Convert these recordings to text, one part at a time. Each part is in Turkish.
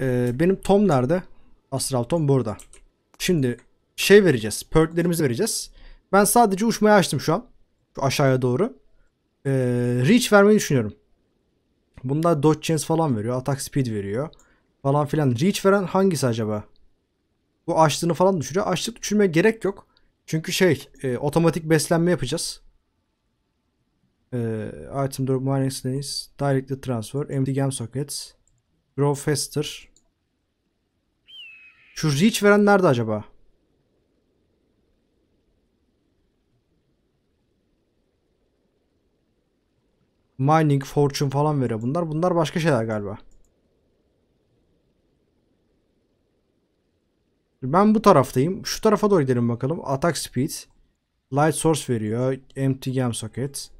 Ee, benim Tom nerede? Astral Tom burada. Şimdi şey vereceğiz. Perklerimizi vereceğiz. Ben sadece uçmaya açtım şu an. Şu aşağıya doğru. Ee, reach vermeyi düşünüyorum. Bunlar dodge chance falan veriyor. atak speed veriyor. Falan filan. Reach veren hangisi acaba? Bu açtığını falan düşürüyor. Açlık düşürmeye gerek yok. Çünkü şey e, otomatik beslenme yapacağız. E, item drop mining snails. Directly transfer. Empty game sockets. Grow faster. Şu reach veren nerede acaba? Mining, fortune falan veriyor bunlar. Bunlar başka şeyler galiba. Ben bu taraftayım. Şu tarafa doğru gidelim bakalım. Attack speed. Light source veriyor. Empty game socket.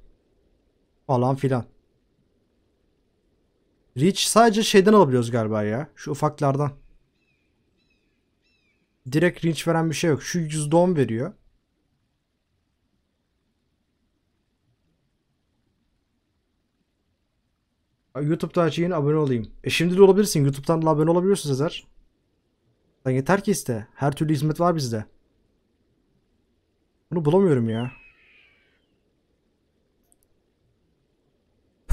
Falan filan. Reach sadece şeyden alabiliyoruz galiba ya. Şu ufaklardan. Direkt reach veren bir şey yok. Şu %10 veriyor. YouTube'da açayım abone olayım. E şimdi de olabilirsin. YouTube'dan da abone olabiliyorsun Sezer. Sen yeter ki iste. Her türlü hizmet var bizde. Bunu bulamıyorum ya.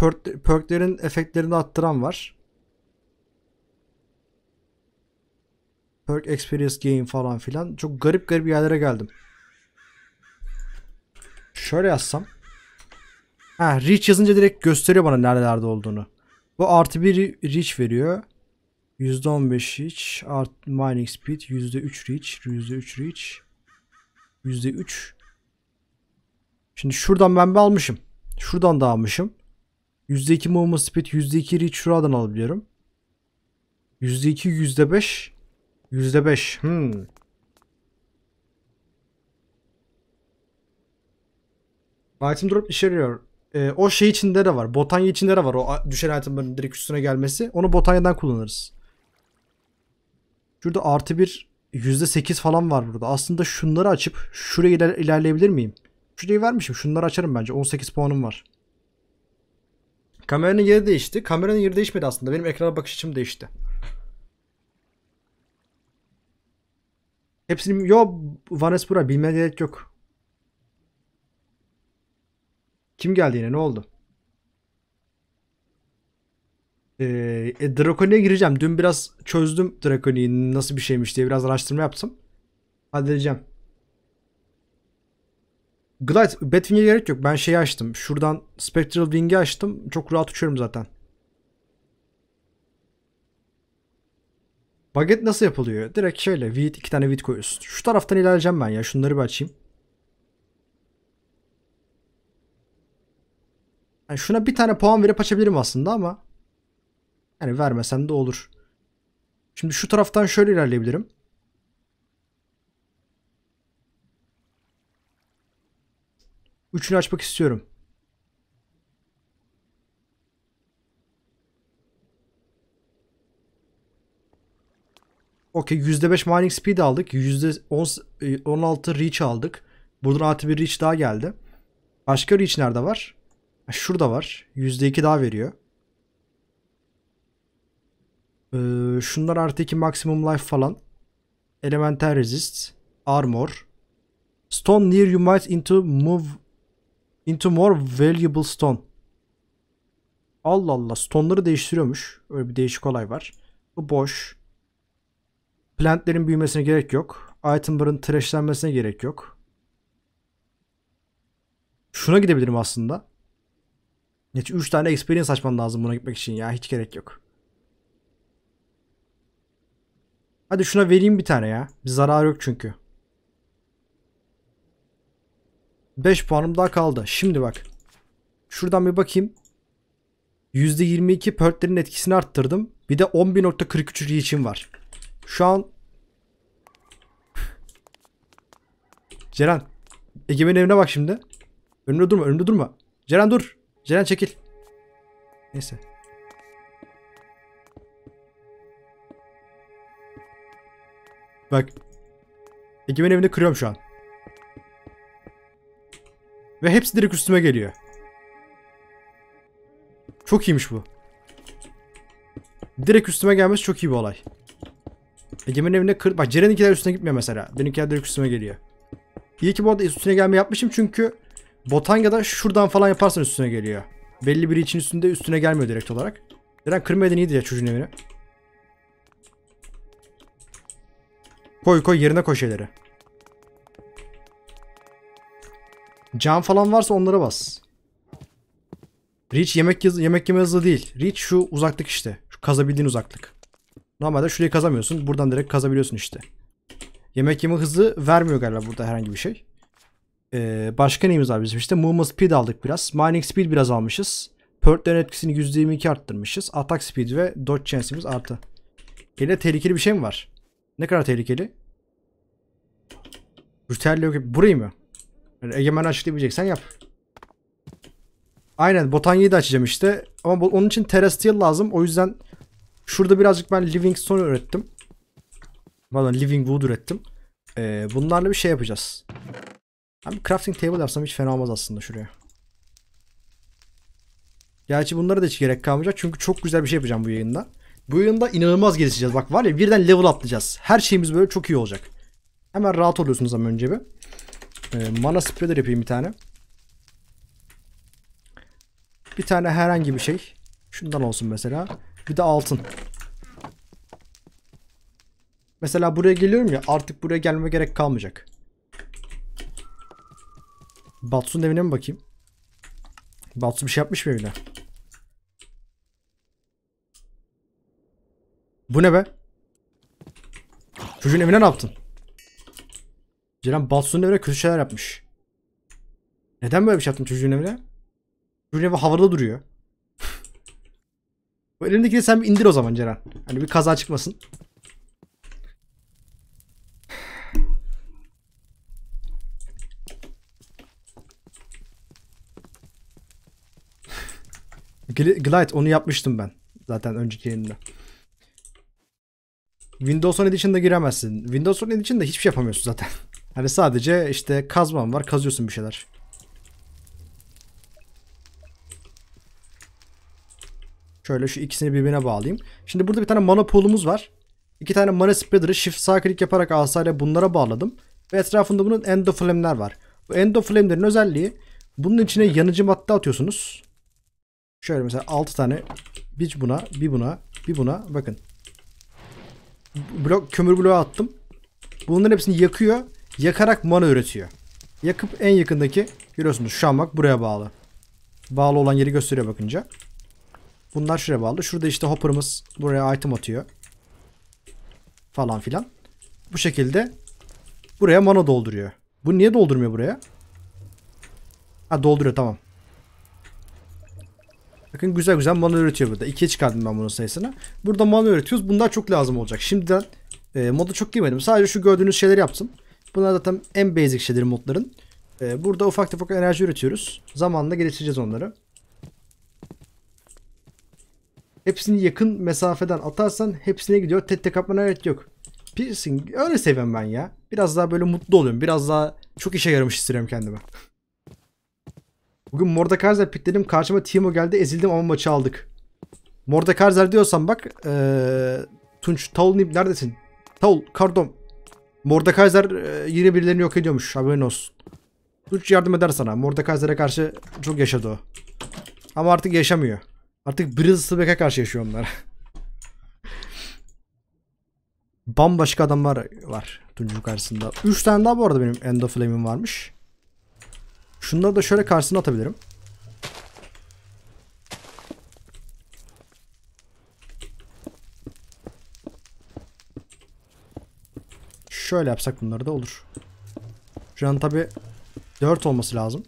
perk, perklerin efektlerini arttıran var. Perk Experience Gain falan filan. Çok garip garip yerlere geldim. Şöyle yazsam. Ha, reach yazınca direkt gösteriyor bana nerelerde olduğunu. Bu artı bir reach veriyor. Yüzde on beş reach. Art, mining speed yüzde %3 reach. %3 reach. üç. Şimdi şuradan ben bir almışım. Şuradan da almışım. %2 movement speed, %2 reach şuradan alabiliyorum. %2, %5. %5. Hmm. Item drop işe yarıyor. Ee, o şey içinde de var. Botanya içinde de var. O düşen itemların direkt üstüne gelmesi. Onu Botanya'dan kullanırız. Şurada artı bir yüzde sekiz falan var burada. Aslında şunları açıp şuraya iler ilerleyebilir miyim? Şurayı vermişim. Şunları açarım bence. 18 puanım var. Kameranın yeri değişti. Kameranın yeri değişmedi aslında. Benim ekrana bakış açım değişti. Hepsini yo Vanes Bura bilmeye gerek yok. Kim geldi yine ne oldu? Ee, e, Drakoni'ye gireceğim. Dün biraz çözdüm Drakoni'yi nasıl bir şeymiş diye biraz araştırma yaptım. Hadi Halledeceğim. Glide, Batwing'e gerek yok. Ben şeyi açtım. Şuradan Spectral Wing'i açtım. Çok rahat uçuyorum zaten. Baget nasıl yapılıyor? Direkt şöyle vid, iki tane vid koyuyorsun. Şu taraftan ilerleyeceğim ben ya. Şunları bir açayım. Yani şuna bir tane puan verip açabilirim aslında ama yani vermesem de olur. Şimdi şu taraftan şöyle ilerleyebilirim. Üçünü açmak istiyorum. Okey %5 mining speed aldık. %16 e, reach aldık. Buradan artı bir reach daha geldi. Başka reach nerede var? Şurada var. %2 daha veriyor. Ee, şunlar artı 2 maximum life falan. Elemental resist. Armor. Stone near you might into move Into more valuable stone. Allah Allah. Stone'ları değiştiriyormuş. Öyle bir değişik olay var. Bu boş. Plantlerin büyümesine gerek yok. Itemların trashlenmesine gerek yok. Şuna gidebilirim aslında. Hiç 3 tane experience açman lazım buna gitmek için ya. Hiç gerek yok. Hadi şuna vereyim bir tane ya. Bir zarar yok çünkü. 5 puanım daha kaldı. Şimdi bak. Şuradan bir bakayım. %22 pörtlerin etkisini arttırdım. Bir de 11.43 reach'im var. Şu an Ceren Egemen'in evine bak şimdi. Önümde durma, önümde durma. Ceren dur. Ceren çekil. Neyse. Bak. Egemen evini kırıyorum şu an. Ve hepsi direkt üstüme geliyor. Çok iyiymiş bu. Direkt üstüme gelmesi çok iyi bir olay. Egemen'in evine kır... Bak Ceren'inkiler üstüne gitmiyor mesela. Benimkiler direkt üstüme geliyor. İyi ki bu arada üstüne gelme yapmışım çünkü Botanya'da şuradan falan yaparsan üstüne geliyor. Belli biri için üstünde üstüne gelmiyor direkt olarak. Ceren kırmaydın iyiydi ya çocuğun evini. Koy koy yerine koy şeyleri. Can falan varsa onlara bas. Reach yemek yemek yeme hızlı değil. Reach şu uzaklık işte. Şu kazabildiğin uzaklık. Normalde şurayı kazamıyorsun. Buradan direkt kazabiliyorsun işte. Yemek yeme hızı vermiyor galiba burada herhangi bir şey. Ee, başka neyimiz var bizim işte? Movement speed aldık biraz. Mining speed biraz almışız. Pertlerin etkisini %22 arttırmışız. Atak speed ve dodge chance'imiz artı. Yine tehlikeli bir şey mi var? Ne kadar tehlikeli? Brutal Burayı mı? Yani egemen açıklayabileceksen yap. Aynen botanyayı da açacağım işte. Ama onun için terrestrial lazım. O yüzden şurada birazcık ben living stone ürettim. Valla Living Wood ürettim. Ee, bunlarla bir şey yapacağız. Ben bir crafting table yapsam hiç fena olmaz aslında şuraya. Gerçi bunlara da hiç gerek kalmayacak. Çünkü çok güzel bir şey yapacağım bu yayında. Bu yayında inanılmaz gelişeceğiz. Bak var ya birden level atlayacağız. Her şeyimiz böyle çok iyi olacak. Hemen rahat oluyorsunuz ama önce bir. Ee, mana spreader yapayım bir tane. Bir tane herhangi bir şey. Şundan olsun mesela. Bir de altın. Mesela buraya geliyorum ya artık buraya gelmeme gerek kalmayacak. Batsun evine mi bakayım? Batsun bir şey yapmış mı evine? Bu ne be? Çocuğun evine ne yaptın? Ceren Batsu'nun evine kötü şeyler yapmış. Neden böyle bir şey yaptın çocuğun evine? Çocuğun evi havada duruyor. Bu elindeki de sen bir indir o zaman Ceren. Hani bir kaza çıkmasın. Glide onu yapmıştım ben. Zaten önceki yayında. Windows 10 Edition'da giremezsin. Windows 10 Edition'da hiçbir şey yapamıyorsun zaten. Hani sadece işte kazman var kazıyorsun bir şeyler. Şöyle şu ikisini birbirine bağlayayım. Şimdi burada bir tane mana pool'umuz var. İki tane mana spreader'ı shift sağ klik yaparak asayla bunlara bağladım. Ve etrafında bunun endoflame'ler var. Bu endoflame'lerin özelliği bunun içine yanıcı madde atıyorsunuz. Şöyle mesela 6 tane bir buna, bir buna, bir buna bakın. Blok kömür bloğu attım. Bunların hepsini yakıyor Yakarak mana üretiyor. Yakıp en yakındaki görüyorsunuz şu an bak buraya bağlı. Bağlı olan yeri gösteriyor bakınca. Bunlar şuraya bağlı. Şurada işte hopper'ımız buraya item atıyor. Falan filan. Bu şekilde buraya mana dolduruyor. Bu niye doldurmuyor buraya? Ha dolduruyor tamam. Bakın güzel güzel mana üretiyor burada. İkiye çıkardım ben bunun sayısını. Burada mana üretiyoruz. Bunlar çok lazım olacak. Şimdiden e, moda çok girmedim. Sadece şu gördüğünüz şeyleri yaptım. Bunlar zaten en basic şeyleri modların. Ee, burada ufak tefek enerji üretiyoruz. Zamanla geliştireceğiz onları. Hepsini yakın mesafeden atarsan hepsine gidiyor. Tek tek atmana gerek yok. Piercing öyle seviyorum ben ya. Biraz daha böyle mutlu oluyorum. Biraz daha çok işe yaramış hissediyorum kendime. Bugün Mordekaiser pikledim. Karşıma Timo geldi. Ezildim ama maçı aldık. Mordekaiser diyorsan bak. Ee, Tunç Taul neredesin? Taul Kardom Mordekaiser e, yine birilerini yok ediyormuş. Haberin olsun. Suç yardım eder sana. Mordekaiser'e karşı çok yaşadı o. Ama artık yaşamıyor. Artık Brill Sibek'e karşı yaşıyor onlar. Bambaşka adamlar var Tuncun karşısında. 3 tane daha bu arada benim End of Flame'im varmış. Şunları da şöyle karşısına atabilirim. Şöyle yapsak bunları da olur. Şuranın tabi 4 olması lazım.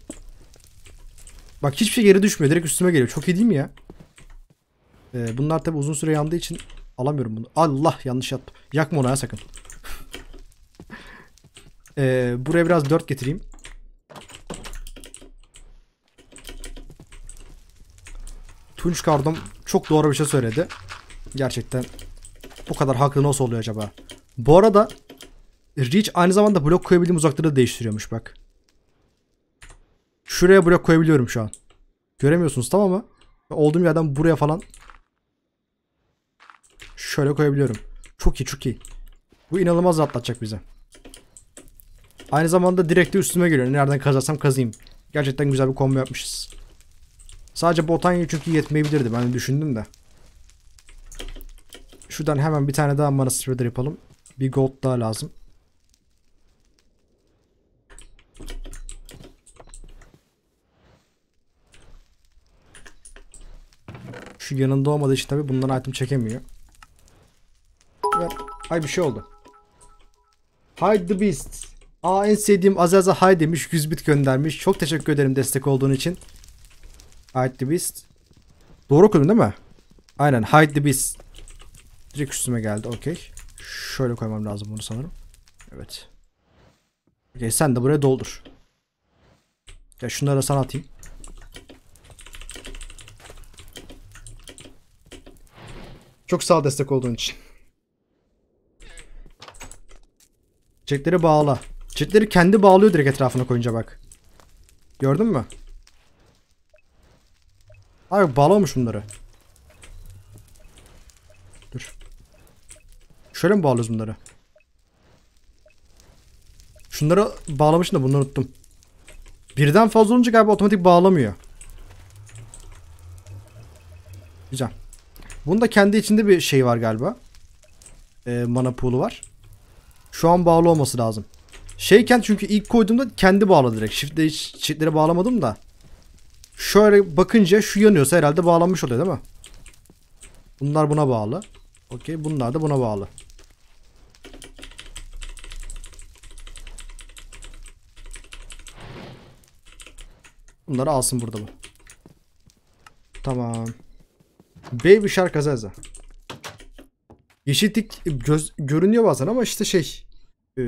Bak hiçbir şey geri düşmüyor. Direkt üstüme geliyor. Çok iyi değil mi ya? Ee, bunlar tabi uzun süre yandığı için alamıyorum bunu. Allah yanlış yaptım. Yakma ona ya sakın. ee, buraya biraz 4 getireyim. Tunç kardım çok doğru bir şey söyledi. Gerçekten bu kadar haklı nasıl oluyor acaba? Bu arada Reach aynı zamanda blok koyabildiğim uzaklığı da değiştiriyormuş bak. Şuraya blok koyabiliyorum şu an. Göremiyorsunuz tamam mı? Olduğum yerden buraya falan şöyle koyabiliyorum. Çok iyi çok iyi. Bu inanılmaz rahatlatacak bize. Aynı zamanda direkt de üstüme geliyor. Nereden kazarsam kazayım. Gerçekten güzel bir combo yapmışız. Sadece botanya çünkü yetmeyebilirdi. Ben de düşündüm de. Şuradan hemen bir tane daha mana spreader yapalım. Bir gold daha lazım. Şu yanında olmadığı için tabi bundan item çekemiyor. Ve... Ay bir şey oldu. Hide the Beast. Aa en sevdiğim Azaza Hay demiş. 100 bit göndermiş. Çok teşekkür ederim destek olduğun için. Hide the Beast. Doğru okudum değil mi? Aynen Hide the Beast. Direkt üstüme geldi okey. Şöyle koymam lazım bunu sanırım. Evet. Okey sen de buraya doldur. Ya şunları da sana atayım. Çok sağ ol destek olduğun için. Çiçekleri bağla. Çiçekleri kendi bağlıyor direkt etrafına koyunca bak. Gördün mü? Abi bağlamış bunları. Dur. Şöyle mi bağlıyoruz bunları? Şunları bağlamışım da bunları unuttum. Birden fazla olunca galiba otomatik bağlamıyor. Güzel. Bunda kendi içinde bir şey var galiba. Ee, mana pool'u var. Şu an bağlı olması lazım. Şeyken çünkü ilk koyduğumda kendi bağladı direkt. Shift'leri, shift'leri bağlamadım da. Şöyle bakınca şu yanıyorsa herhalde bağlanmış oluyor değil mi? Bunlar buna bağlı. Okey bunlar da buna bağlı. Bunları alsın burada bu. Tamam. Baby Shark Azaza. Yeşillik göz, görünüyor bazen ama işte şey e,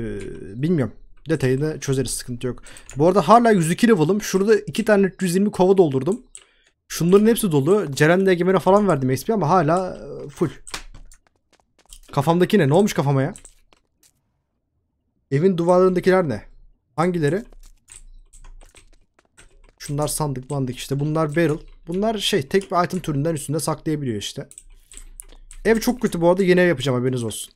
bilmiyorum. Detayını çözeriz sıkıntı yok. Bu arada hala 102 level'ım. Şurada 2 tane 320 kova doldurdum. Şunların hepsi dolu. Ceren de Egemen'e falan verdim XP ama hala e, full. Kafamdaki ne? Ne olmuş kafama ya? Evin duvarlarındakiler ne? Hangileri? Şunlar sandık bandık işte. Bunlar barrel. Bunlar şey tek bir item türünden üstünde saklayabiliyor işte. Ev çok kötü bu arada yeni ev yapacağım haberiniz olsun.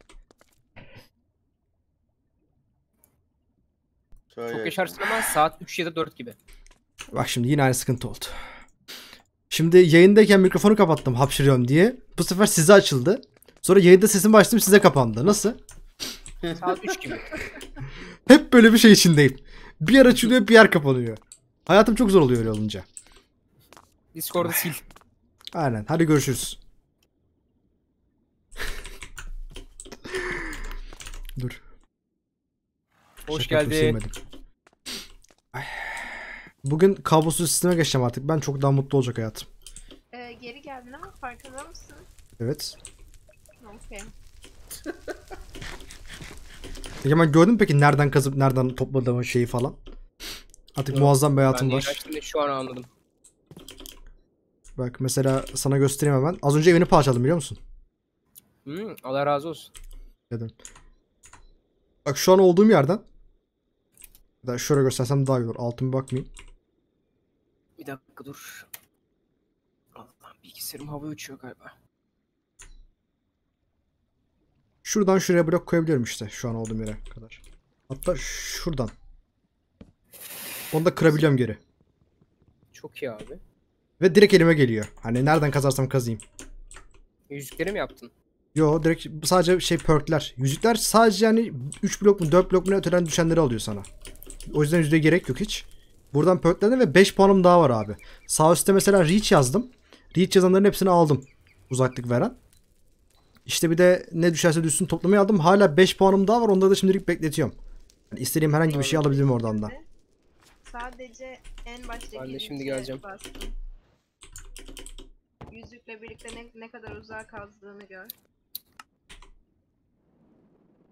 Çok yaşarsın ama saat 3 ya da 4 gibi. Bak şimdi yine aynı sıkıntı oldu. Şimdi yayındayken mikrofonu kapattım hapşırıyorum diye. Bu sefer size açıldı. Sonra yayında sesim başladım size kapandı. Nasıl? Saat 3 gibi. Hep böyle bir şey içindeyim. Bir yer açılıyor bir yer kapanıyor. Hayatım çok zor oluyor öyle olunca. Discord'u sil. Aynen. Hadi görüşürüz. Dur. Hoş Şaka geldin. Bugün kablosuz sisteme geçeceğim artık. Ben çok daha mutlu olacak hayatım. Ee, geri geldin ama farkında mısın? Evet. Okey. Egemen gördün mü peki nereden kazıp nereden topladığımı şeyi falan? Artık muazzam bir hayatım ben var. Ben şu an anladım. Bak mesela sana göstereyim hemen. Az önce evini parçaladım biliyor musun? Hmm, Allah razı olsun. Dedim. Bak şu an olduğum yerden. Da şöyle göstersem daha iyi olur. Altın bakmayayım. Bir dakika dur. Allah'ım bilgisayarım hava uçuyor galiba. Şuradan şuraya blok koyabiliyorum işte şu an olduğum yere kadar. Hatta şuradan. Onu da kırabiliyorum geri. Çok iyi abi. Ve direkt elime geliyor. Hani nereden kazarsam kazayım. Yüzükleri mi yaptın? Yo direkt sadece şey perkler. Yüzükler sadece yani 3 blok mu 4 blok mu öteden düşenleri alıyor sana. O yüzden yüzüğe gerek yok hiç. Buradan perklerden ve 5 puanım daha var abi. Sağ üstte mesela reach yazdım. Reach yazanların hepsini aldım. Uzaklık veren. İşte bir de ne düşerse düşsün toplamayı aldım. Hala 5 puanım daha var. Onları da şimdilik bekletiyorum. Yani istediğim herhangi bir şey alabilirim oradan da. Sadece en baştaki ben de şimdi geleceğim. Bastım yüzükle birlikte ne, ne kadar uzağa kazdığını gör.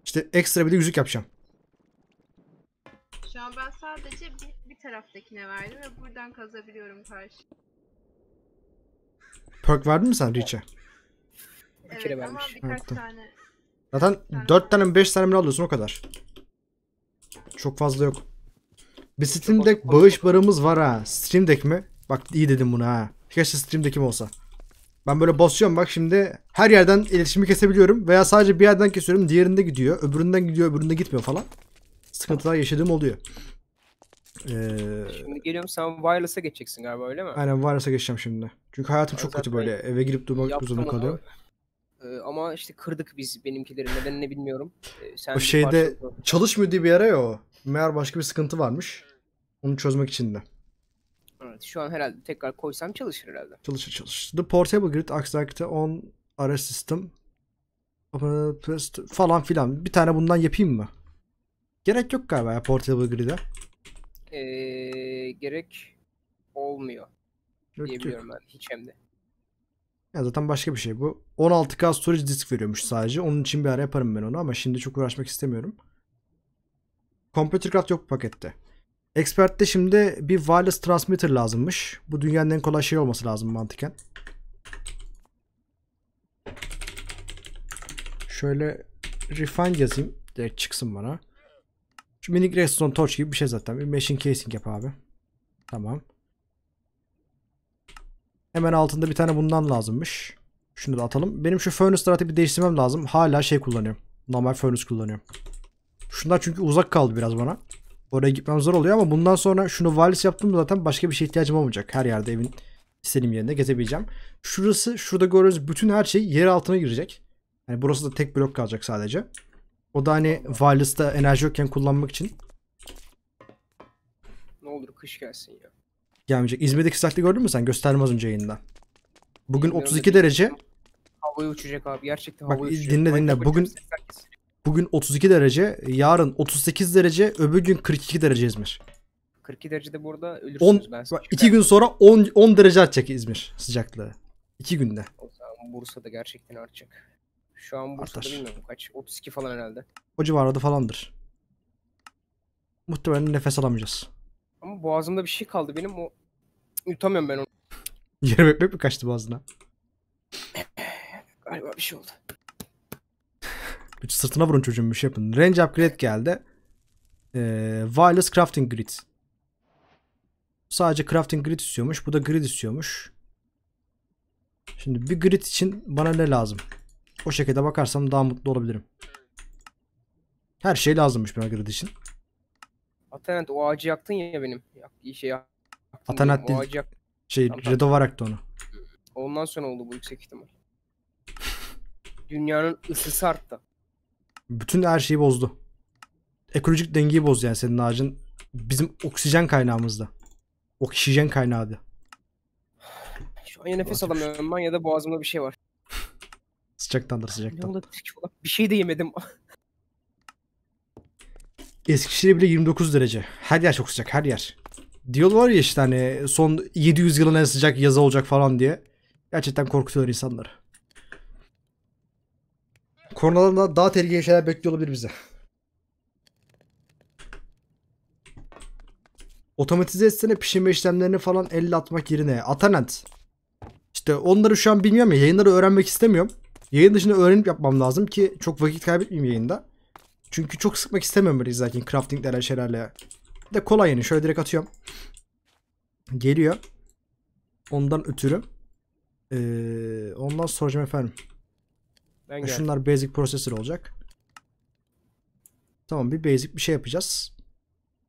İşte ekstra bir de yüzük yapacağım. Şu an ben sadece bir, bir taraftakine verdim ve buradan kazabiliyorum karşı. Perk verdin mi sen Reach'e? Evet, kere ama birkaç evet, tane. Zaten dört 4 tane mi 5 tane mi alıyorsun o kadar. Çok fazla yok. Bir Steam Deck bağış barımız var ha. Stream Deck mi? Bak iyi dedim buna. ha. Keşke Stream Deck'im olsa. Ben böyle basıyorum bak şimdi her yerden iletişimi kesebiliyorum veya sadece bir yerden kesiyorum diğerinde gidiyor öbüründen gidiyor öbüründe gitmiyor falan. Sıkıntılar yaşadığım oluyor. Ee, şimdi geliyorum sen wireless'a geçeceksin galiba öyle mi? Aynen wireless'a geçeceğim şimdi. Çünkü hayatım çok kötü böyle eve girip durmak zorunda kalıyorum. Ee, ama işte kırdık biz benimkileri nedenini bilmiyorum. Ee, sen o şeyde parçası... çalışmıyor diye bir yere ya o. Meğer başka bir sıkıntı varmış. Onu çözmek için de. Evet şu an herhalde tekrar koysam çalışır herhalde. Çalışır çalışır. The portable grid aksaktı on ara system falan filan. Bir tane bundan yapayım mı? Gerek yok galiba ya portable grid'e. Ee, gerek olmuyor. Yok, diyebiliyorum yok. ben hiç hem de. Ya zaten başka bir şey bu. 16K storage disk veriyormuş sadece. Onun için bir ara yaparım ben onu ama şimdi çok uğraşmak istemiyorum. Computer Craft yok pakette. Expert'te şimdi bir wireless transmitter lazımmış. Bu dünyanın en kolay şey olması lazım mantıken. Şöyle refine yazayım. Direkt çıksın bana. Şu minik redstone torch gibi bir şey zaten. Bir machine casing yap abi. Tamam. Hemen altında bir tane bundan lazımmış. Şunu da atalım. Benim şu furnace stratipi değiştirmem lazım. Hala şey kullanıyorum. Normal furnace kullanıyorum. Şunlar çünkü uzak kaldı biraz bana. Oraya gitmem zor oluyor ama bundan sonra şunu valis yaptım zaten başka bir şey ihtiyacım olmayacak. Her yerde evin istediğim yerinde gezebileceğim. Şurası şurada görüyoruz bütün her şey yer altına girecek. Yani burası da tek blok kalacak sadece. O da hani wireless'ta enerji yokken kullanmak için. Ne olur kış gelsin ya. Gelmeyecek. İzmir'deki sıcaklığı gördün mü sen? Göstermez önce yayında. Bugün 32 derece. Havaya uçacak abi gerçekten Bak, havaya uçacak. Dinle dinle. Bugün Bugün 32 derece, yarın 38 derece, öbür gün 42 derece İzmir. 42 derecede burada ölürsünüz 10, 2 gün sonra 10, 10 derece artacak İzmir sıcaklığı. 2 günde. O zaman Bursa'da gerçekten artacak. Şu an Bursa'da Artar. bilmiyorum kaç. 32 falan herhalde. O civarda falandır. Muhtemelen nefes alamayacağız. Ama boğazımda bir şey kaldı benim o... Yutamıyorum ben onu. Yerim ekmek mi kaçtı boğazına? Galiba bir şey oldu. Bir Sırtına vurun çocuğum, bir şey yapın. Range upgrade geldi. Ee, wireless crafting grid. Sadece crafting grid istiyormuş. Bu da grid istiyormuş. Şimdi bir grid için bana ne lazım? O şekilde bakarsam daha mutlu olabilirim. Her şey lazımmış bana grid için. Atanat o ağacı yaktın ya benim. İyi şey Atanat değil. Ağacı yaktın. Şey Redovar yaktı onu. Ondan sonra oldu bu yüksek ihtimal. Dünyanın ısısı arttı bütün her şeyi bozdu. Ekolojik dengeyi bozdu yani senin ağacın. Bizim oksijen kaynağımızda. Oksijen kaynağıydı. Şu an ya nefes Bakayım. alamıyorum ben ya da boğazımda bir şey var. sıcaktandır sıcaktan. Ne olabilir Bir şey de yemedim. Eskişehir bile 29 derece. Her yer çok sıcak her yer. Diyorlar ya işte hani son 700 yılın en sıcak yazı olacak falan diye. Gerçekten korkutuyor insanları. Kornalarında daha tehlikeli şeyler bekliyor olabilir bize. Otomatize etsene pişirme işlemlerini falan elle atmak yerine. Atanet. İşte onları şu an bilmiyorum ya. Yayınları öğrenmek istemiyorum. Yayın dışında öğrenip yapmam lazım ki çok vakit kaybetmeyeyim yayında. Çünkü çok sıkmak istemiyorum böyle izlerken craftinglerle şeylerle. Bir de kolay yani. Şöyle direkt atıyorum. Geliyor. Ondan ötürü. Ee, ondan soracağım efendim. Ben geldim. Şunlar basic processor olacak. Tamam bir basic bir şey yapacağız.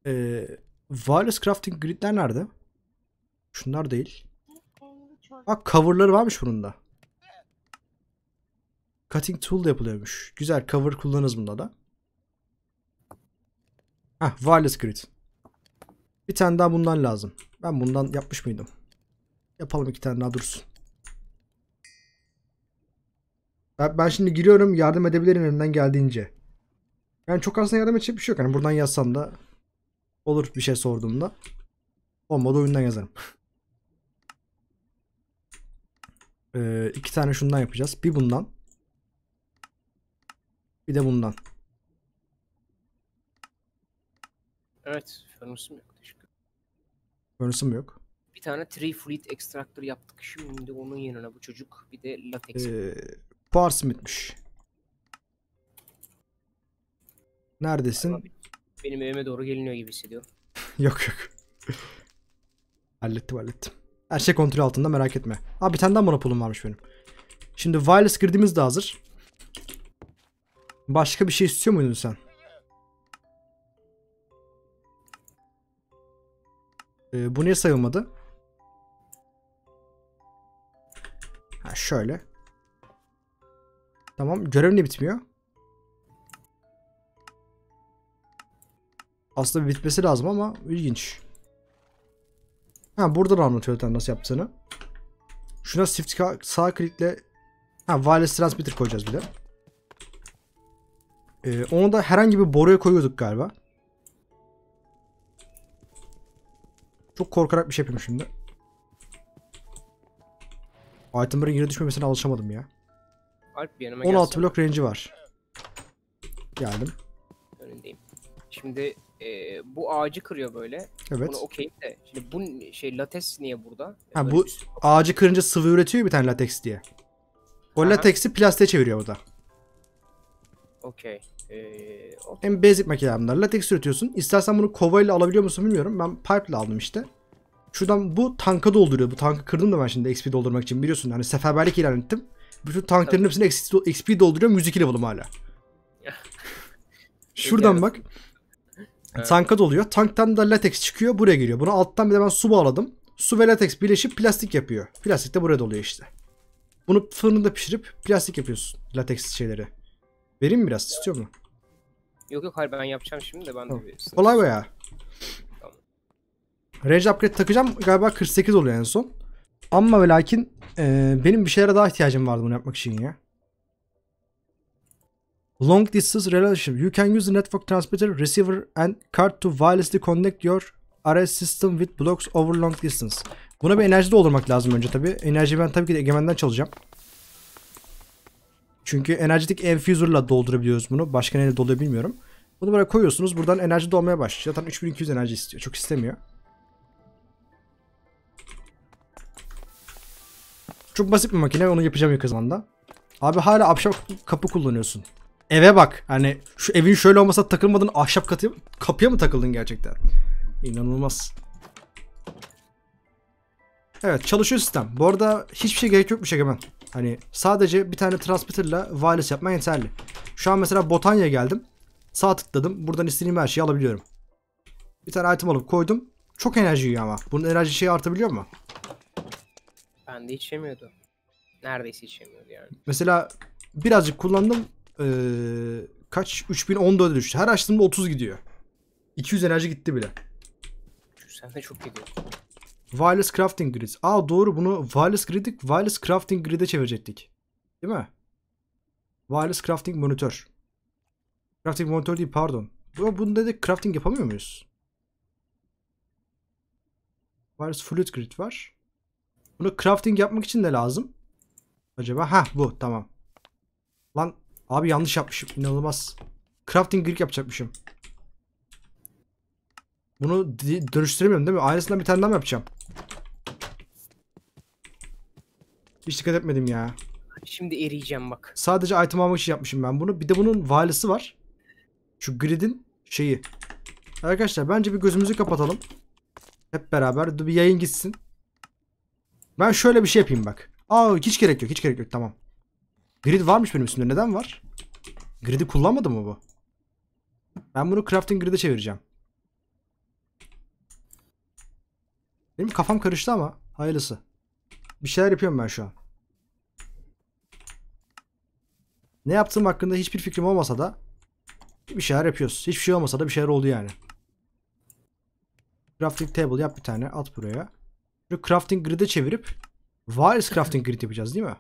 Ee, wireless crafting gridler nerede? Şunlar değil. Bak coverları varmış bunun da. Cutting tool da yapılıyormuş. Güzel cover kullanırız bunda da. Heh wireless grid. Bir tane daha bundan lazım. Ben bundan yapmış mıydım? Yapalım iki tane daha dursun. Ben, ben şimdi giriyorum yardım edebilirim elimden geldiğince. Yani çok aslında yardım edecek bir şey yok. Hani buradan yazsam da olur bir şey sorduğumda. Olmadı oyundan yazarım. ee, iki tane şundan yapacağız. Bir bundan. Bir de bundan. Evet. Furnace'ım yok. Furnace'ım yok. Bir tane Tree Fleet Extractor yaptık. Şimdi onun yanına bu çocuk bir de latex. Ee, Parsmit'miş. Neredesin? Benim evime doğru geliniyor gibi hissediyorum. yok yok. hallettim hallettim. Her şey kontrol altında merak etme. Abi bir tane daha monopolum varmış benim. Şimdi wireless gridimiz de hazır. Başka bir şey istiyor muydun sen? Ee, bu niye sayılmadı? Ha şöyle. Tamam görev ne bitmiyor? Aslında bitmesi lazım ama ilginç. Ha burada buradan anlatıyor zaten nasıl yaptığını. Şuna shift sağ klikle ha wireless transmitter koyacağız bir de. Ee, onu da herhangi bir boruya koyuyorduk galiba. Çok korkarak bir şey yapayım şimdi. Itemların yere düşmemesine alışamadım ya. Alp bir yanıma 16 gelsene. blok range'i var. Geldim. Önündeyim. Şimdi e, bu ağacı kırıyor böyle. Evet. Bunu okey de. Şimdi bu şey lates niye burada? Ha, bu üst- ağacı kırınca sıvı üretiyor bir tane lateks diye. O Aha. lateksi plastiğe çeviriyor burada. Okey. E, o- En basic makineler bunlar. Lateks üretiyorsun. İstersen bunu kovayla alabiliyor musun bilmiyorum. Ben ile aldım işte. Şuradan bu tanka dolduruyor. Bu tankı kırdım da ben şimdi XP doldurmak için biliyorsun. Hani seferberlik ilan ettim. Bütün tankların hepsini XP, dolduruyor. Müzik ile level'ım hala. Şuradan bak. Tanka doluyor. Tanktan da latex çıkıyor. Buraya giriyor. Bunu alttan bir de ben su bağladım. Su ve latex birleşip plastik yapıyor. Plastik de buraya doluyor işte. Bunu fırında pişirip plastik yapıyorsun. Latex şeyleri. Vereyim mi biraz? İstiyor mu? Yok yok hayır ben yapacağım şimdi de ben de bir Kolay be ya. Range upgrade takacağım. Galiba 48 oluyor en son. Ama ve lakin e, benim bir şeylere daha ihtiyacım vardı bunu yapmak için ya. Long distance relationship. You can use the network transmitter, receiver and card to wirelessly connect your RS system with blocks over long distance. Buna bir enerji doldurmak lazım önce tabi. Enerjiyi ben tabii ki de egemenden çalacağım. Çünkü enerjetik infuser'la doldurabiliyoruz bunu. Başka neyle doluyor bilmiyorum. Bunu böyle koyuyorsunuz. Buradan enerji dolmaya başlıyor. Zaten 3200 enerji istiyor. Çok istemiyor. Çok basit bir makine onu yapacağım yakın zamanda. Abi hala ahşap kapı kullanıyorsun. Eve bak. Hani şu evin şöyle olmasa takılmadın ahşap katı, kapıya mı takıldın gerçekten? İnanılmaz. Evet çalışıyor sistem. Bu arada hiçbir şey gerek yokmuş Egemen. Hani sadece bir tane transmitterla wireless yapman yeterli. Şu an mesela Botanya'ya geldim. Sağ tıkladım. Buradan istediğim her şeyi alabiliyorum. Bir tane item alıp koydum. Çok enerji yiyor ama. Bunun enerji şeyi artabiliyor mu? Ben de içemiyordu. Neredeyse içemiyordu yani. Mesela birazcık kullandım. Ee, kaç? 3014'e düştü. Her açtığımda 30 gidiyor. 200 enerji gitti bile. Sen de çok gidiyor Wireless Crafting Grid. Aa doğru bunu Wireless Grid'i Wireless Crafting Grid'e çevirecektik. Değil mi? Wireless Crafting monitor Crafting monitor değil pardon. Bunu, bunu dedik crafting yapamıyor muyuz? Wireless Fluid Grid var. Bunu crafting yapmak için de lazım. Acaba ha bu tamam. Lan abi yanlış yapmışım inanılmaz. Crafting grid yapacakmışım. Bunu dönüştüremiyorum değil mi? Aynısından bir tane daha mı yapacağım? Hiç dikkat etmedim ya. Şimdi eriyeceğim bak. Sadece item almak için yapmışım ben bunu. Bir de bunun valisi var. Şu grid'in şeyi. Arkadaşlar bence bir gözümüzü kapatalım. Hep beraber. Dur bir yayın gitsin. Ben şöyle bir şey yapayım bak. Aa hiç gerek yok hiç gerek yok tamam. Grid varmış benim üstümde neden var? Grid'i kullanmadı mı bu? Ben bunu crafting grid'e çevireceğim. Benim kafam karıştı ama hayırlısı. Bir şeyler yapıyorum ben şu an. Ne yaptığım hakkında hiçbir fikrim olmasa da bir şeyler yapıyoruz. Hiçbir şey olmasa da bir şeyler oldu yani. Crafting table yap bir tane at buraya. Ve crafting grid'e çevirip wireless crafting grid yapacağız değil mi?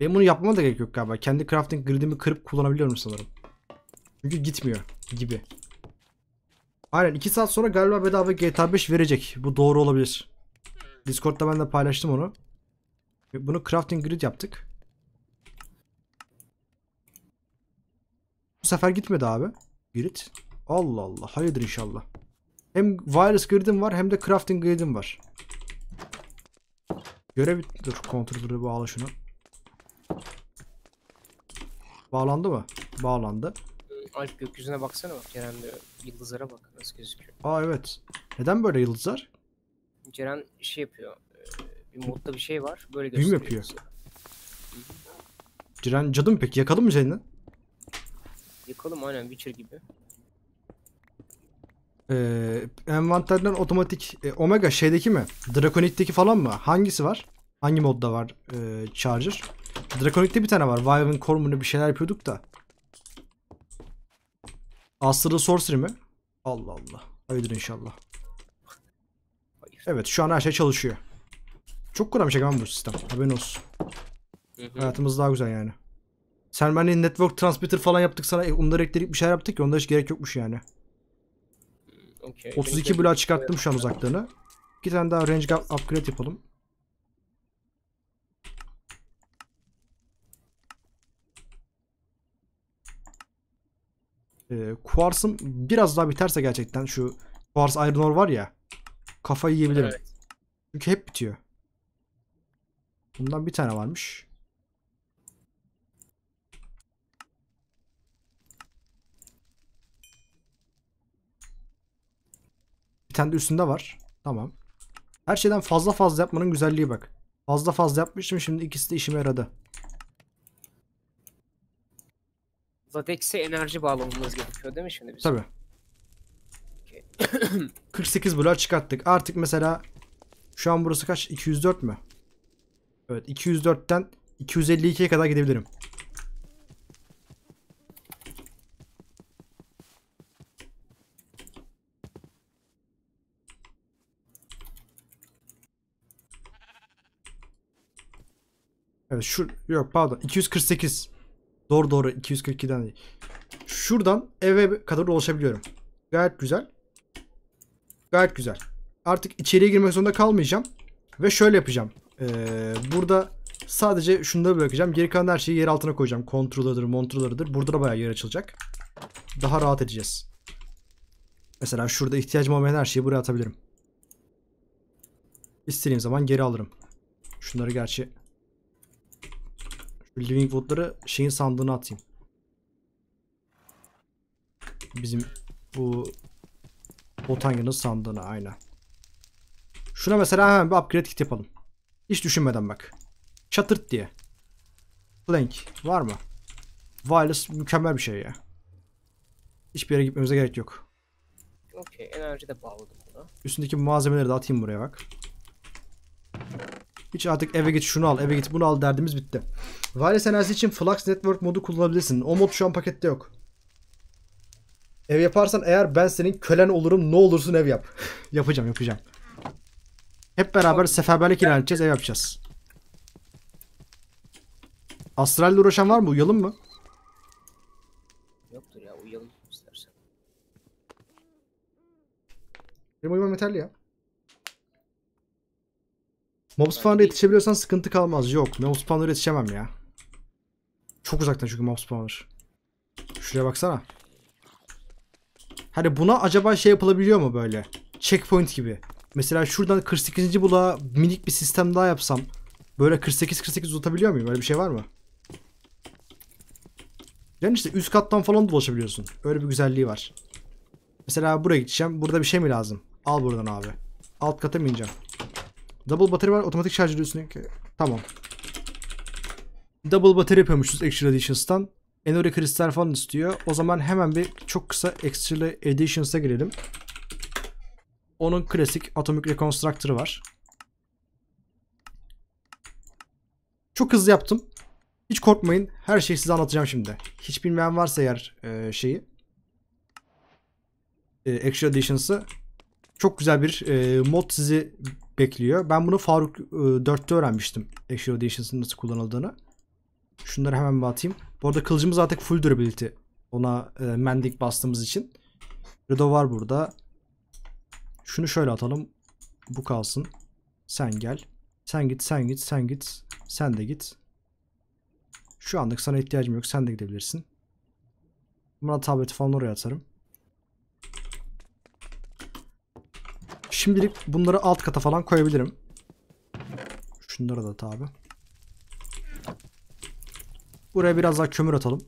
Ben bunu yapmama da gerek yok galiba. Kendi crafting grid'imi kırıp kullanabiliyorum sanırım. Çünkü gitmiyor gibi. Aynen 2 saat sonra galiba bedava GTA 5 verecek. Bu doğru olabilir. Discord'da ben de paylaştım onu. Bunu crafting grid yaptık. Bu sefer gitmedi abi. Grid. Allah Allah. Hayırdır inşallah. Hem virus grid'im var hem de crafting grid'im var. Görev dur kontrolü bağla şunu. Bağlandı mı? Bağlandı. Alp gökyüzüne baksana bak Ceren de yıldızlara bak nasıl gözüküyor. Aa evet. Neden böyle yıldızlar? Ceren şey yapıyor. E, bir modda bir şey var. Böyle Büyü gösteriyor. yapıyor? Ceren cadı mı peki? Yakalım mı seni? Yakalım aynen Witcher gibi. Ee, envanterden otomatik e, Omega şeydeki mi? Drakonit'teki falan mı? Hangisi var? Hangi modda var e, Charger? Drakonit'te bir tane var. Vive'ın Cormor'unu bir şeyler yapıyorduk da. Astral Sorcery mi? Allah Allah. Hayırdır inşallah. Evet şu an her şey çalışıyor. Çok kolay bir şey bu sistem. Haberin olsun. Hayatımız daha güzel yani. Sen benim network transmitter falan yaptık sana. E, Onları ekledik bir şeyler yaptık ya. Onda hiç gerek yokmuş yani. 32 bloğa çıkarttım şu an uzaklığını. İki tane daha range gap upgrade yapalım. Ee, Quartz'ım biraz daha biterse gerçekten şu Quartz Iron Ore var ya kafayı yiyebilirim. Evet. Çünkü hep bitiyor. Bundan bir tane varmış. tane de üstünde var. Tamam. Her şeyden fazla fazla yapmanın güzelliği bak. Fazla fazla yapmıştım şimdi ikisi de işime yaradı. Latex'e enerji bağlamamız gerekiyor değil mi şimdi biz? Tabi. Okay. 48 bloğa çıkarttık. Artık mesela şu an burası kaç? 204 mü? Evet 204'ten 252'ye kadar gidebilirim. Evet şu yok pardon 248. Doğru doğru 242'den değil. Şuradan eve kadar ulaşabiliyorum. Gayet güzel. Gayet güzel. Artık içeriye girmek zorunda kalmayacağım. Ve şöyle yapacağım. Ee, burada sadece şunları bırakacağım. Geri kalan her şeyi yer altına koyacağım. Kontrolörüdür, montrolörüdür. Burada da bayağı yer açılacak. Daha rahat edeceğiz. Mesela şurada ihtiyacım olmayan her şeyi buraya atabilirim. İstediğim zaman geri alırım. Şunları gerçi Living Wood'ları şeyin sandığına atayım. Bizim bu Botanyanın sandığına aynen. Şuna mesela hemen bir upgrade kit yapalım. Hiç düşünmeden bak. Çatırt diye. Plank var mı? Wireless mükemmel bir şey ya. Hiçbir yere gitmemize gerek yok. Okey enerji de bağladım buna. Üstündeki malzemeleri de atayım buraya bak. Hiç artık eve git şunu al, eve git bunu al derdimiz bitti. Wireless enerji için Flux Network modu kullanabilirsin. O mod şu an pakette yok. Ev yaparsan eğer ben senin kölen olurum ne olursun ev yap. yapacağım yapacağım. Hep beraber seferberlik ilan edeceğiz ev yapacağız. Astralle uğraşan var mı? Uyalım mı? Yoktur ya uyalım istersen. Benim uyumam yeterli ya. Mobs falan yetişebiliyorsan sıkıntı kalmaz. Yok. Mob spawner yetişemem ya. Çok uzaktan çünkü mob spawner. Şuraya baksana. Hani buna acaba şey yapılabiliyor mu böyle? Checkpoint gibi. Mesela şuradan 48. bulağa minik bir sistem daha yapsam. Böyle 48 48 uzatabiliyor muyum? Böyle bir şey var mı? Yani işte üst kattan falan dolaşabiliyorsun. Öyle bir güzelliği var. Mesela buraya gideceğim. Burada bir şey mi lazım? Al buradan abi. Alt kata mı ineceğim? Double battery var. Otomatik şarjı üstüne. Tamam. Double battery yapıyormuşuz Extra Editions'tan. Enori kristal falan istiyor. O zaman hemen bir çok kısa Extra Editions'a girelim. Onun klasik Atomic Reconstructor'ı var. Çok hızlı yaptım. Hiç korkmayın. Her şeyi size anlatacağım şimdi. Hiç bilmeyen varsa eğer e, şeyi e, Extra Editions'ı çok güzel bir e, mod sizi bekliyor. Ben bunu Faruk 4'te e, öğrenmiştim. Action Auditions'ın nasıl kullanıldığını. Şunları hemen bir atayım. Bu arada kılıcımız artık full durability. Ona e, mendik bastığımız için. Redo var burada. Şunu şöyle atalım. Bu kalsın. Sen gel. Sen git, sen git, sen git. Sen de git. Şu anlık sana ihtiyacım yok. Sen de gidebilirsin. Buna tableti falan oraya atarım. şimdilik bunları alt kata falan koyabilirim. Şunları da tabi. Buraya biraz daha kömür atalım.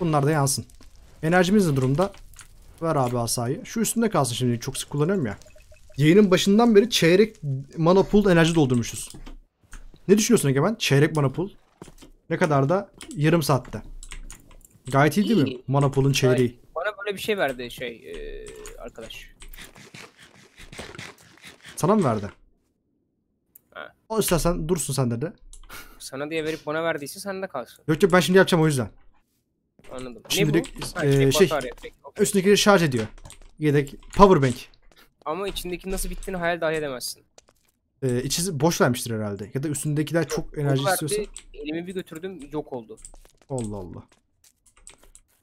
Bunlar da yansın. Enerjimiz ne durumda? Ver abi asayı. Şu üstünde kalsın şimdi. Çok sık kullanıyorum ya. Yayının başından beri çeyrek mana pool enerji doldurmuşuz. Ne düşünüyorsun Egemen? Çeyrek mana pool. Ne kadar da? Yarım saatte. Gayet iyi, değil mi? Mana pool'un çeyreği. Bana böyle bir şey verdi şey e, arkadaş. Sana mı verdi? Ha. O istersen dursun sende de. Sana diye verip bana verdiyse sende kalsın. Yok yok ben şimdi yapacağım o yüzden. Anladım. Şimdilik ne bu? Ha, e, şey, şey üstündekileri şarj ediyor. Yedek power bank. Ama içindeki nasıl bittiğini hayal dahi edemezsin. Ee, içi boş vermiştir herhalde. Ya da üstündekiler çok enerji verdi, istiyorsa. Elimi bir götürdüm yok oldu. Allah Allah.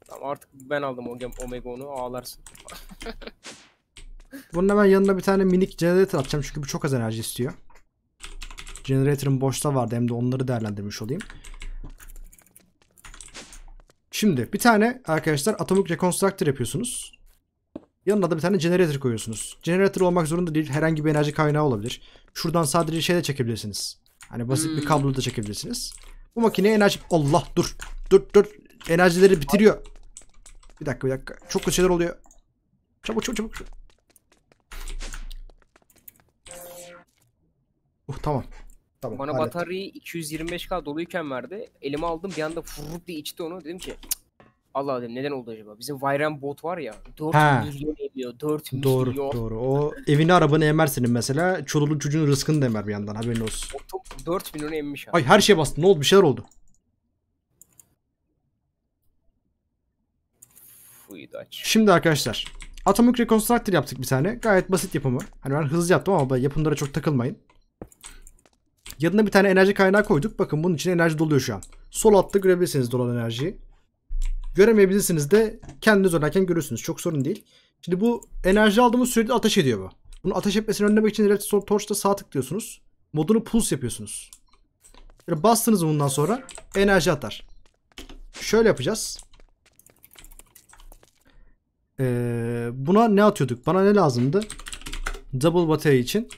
Tamam artık ben aldım Omega onu ağlarsın. Bunun hemen yanına bir tane minik generator atacağım çünkü bu çok az enerji istiyor. Generator'ın boşta vardı hem de onları değerlendirmiş olayım. Şimdi bir tane arkadaşlar Atomic Reconstructor yapıyorsunuz. Yanına da bir tane generator koyuyorsunuz. Generator olmak zorunda değil. Herhangi bir enerji kaynağı olabilir. Şuradan sadece şey de çekebilirsiniz. Hani basit hmm. bir kablo da çekebilirsiniz. Bu makine enerji... Allah dur. Dur dur. Enerjileri bitiriyor. Bir dakika bir dakika. Çok kötü şeyler oluyor. Çabuk çabuk çabuk. Uh tamam. Tamam, Bana hallettim. bataryayı 225k doluyken verdi. Elime aldım bir anda vurup diye içti onu. Dedim ki Allah dedim neden oldu acaba? Bizim Vayran bot var ya 4 He. milyon emiyor. 4 doğru, milyon. Doğru doğru O evini arabanı emersin mesela. Çoluğun çocuğun rızkını da emer bir yandan haberin olsun. O top 4 milyon emmiş abi. Ay her şey bastı. Ne oldu? Bir şeyler oldu. Şimdi arkadaşlar. Atomic Reconstructor yaptık bir tane. Gayet basit yapımı. Hani ben hızlı yaptım ama yapımlara çok takılmayın. Yanına bir tane enerji kaynağı koyduk. Bakın bunun için enerji doluyor şu an. Sol altta görebilirsiniz dolan enerjiyi. Göremeyebilirsiniz de kendiniz oynarken görürsünüz. Çok sorun değil. Şimdi bu enerji aldığımız sürede ateş ediyor bu. Bunu ateş etmesini önlemek için Redstone Torch'ta sağ tıklıyorsunuz. Modunu pulse yapıyorsunuz. Böyle bastınız bundan sonra enerji atar. Şöyle yapacağız. Ee, buna ne atıyorduk? Bana ne lazımdı? Double battery için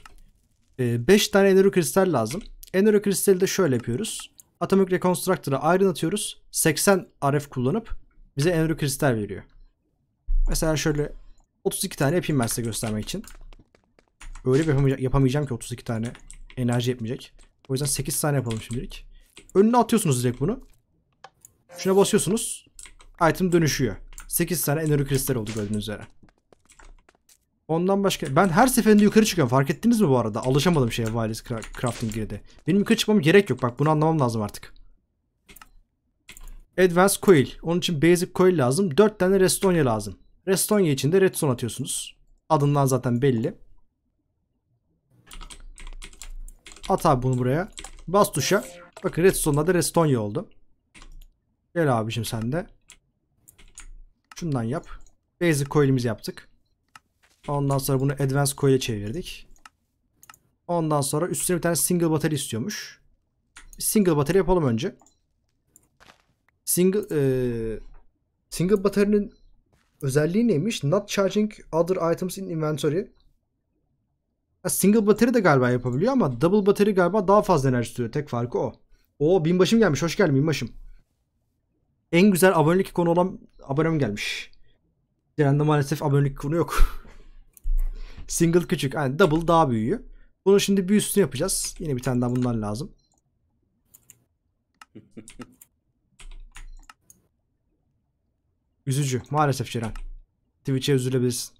5 ee, tane enerji kristal lazım. Enerji kristali de şöyle yapıyoruz. Atomic Reconstructor'a iron atıyoruz. 80 RF kullanıp bize Enro Kristal veriyor. Mesela şöyle 32 tane yapayım ben size göstermek için. Öyle bir yapamayacağım, yapamayacağım ki 32 tane enerji yapmayacak. O yüzden 8 tane yapalım şimdilik. Önüne atıyorsunuz direkt bunu. Şuna basıyorsunuz. Item dönüşüyor. 8 tane enerji kristal oldu gördüğünüz üzere. Ondan başka ben her seferinde yukarı çıkıyorum. Fark ettiniz mi bu arada? Alışamadım şeye wireless crafting girdi. Benim yukarı çıkmam gerek yok. Bak bunu anlamam lazım artık. Advanced Coil. Onun için Basic Coil lazım. 4 tane Restonia lazım. Restonia için de Redstone atıyorsunuz. Adından zaten belli. At abi bunu buraya. Bas tuşa. Bakın Redstone'da da Restonia oldu. Gel abicim sen de. Şundan yap. Basic coil'imizi yaptık. Ondan sonra bunu Advanced coil'e çevirdik. Ondan sonra üstüne bir tane single battery istiyormuş. Single battery yapalım önce. Single e, single bataryanın özelliği neymiş? Not charging other items in inventory. Single battery de galiba yapabiliyor ama double battery galiba daha fazla enerji tutuyor. Tek farkı o. O binbaşım gelmiş. Hoş geldin binbaşım. En güzel abonelik konu olan abonem gelmiş. Ceren'de maalesef abonelik konu yok. Single küçük. Yani double daha büyüğü. Bunu şimdi bir üstüne yapacağız. Yine bir tane daha bundan lazım. Üzücü. Maalesef Ceren. Twitch'e üzülebilirsin.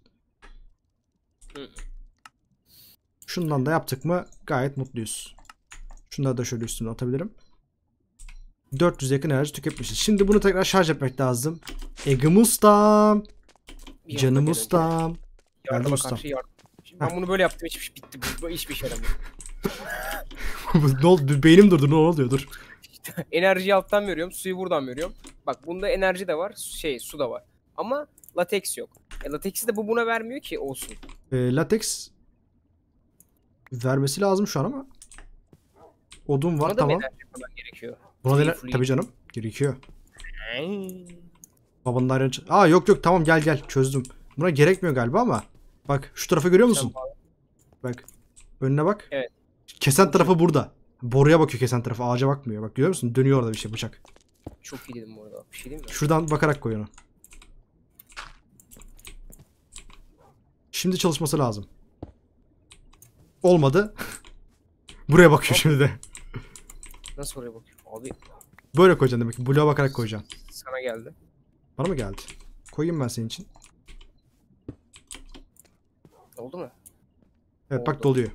Şundan da yaptık mı gayet mutluyuz. Şunları da şöyle üstüne atabilirim. 400 yakın enerji tüketmişiz. Şimdi bunu tekrar şarj etmek lazım. Egim ustam. Canım ustam. Yardım ustam. Yardım. Ben bunu böyle yaptım hiçbir şey bitti. Bu, hiçbir şey yaramıyor. ne oldu? Beynim durdu ne oluyor dur. Enerji alttan veriyorum, suyu buradan veriyorum. Bak bunda enerji de var, şey su da var. Ama lateks yok. E, lateksi de bu buna vermiyor ki olsun. E, lateks vermesi lazım şu an ama odun var Buna tamam. Da gerekiyor. Buna da tabii canım gerekiyor. Babanın ayrı... Aa yok yok tamam gel gel çözdüm. Buna gerekmiyor galiba ama. Bak şu tarafa görüyor musun? Bak. Önüne bak. Evet. Kesen tarafı burada. Boruya bakıyor kesen tarafı. Ağaca bakmıyor. Bak görüyor musun? Dönüyor orada bir şey bıçak. Çok iyi dedim bu arada. Bir şey değil mi? Şuradan bakarak koy onu. Şimdi çalışması lazım. Olmadı. Buraya bakıyor şimdi de. Nasıl oraya bakıyor? Abi. Böyle koyacaksın demek ki. Bloğa bakarak koyacaksın. Sana geldi. Bana mı geldi? Koyayım ben senin için. Oldu mu? Evet Oldu. bak doluyor.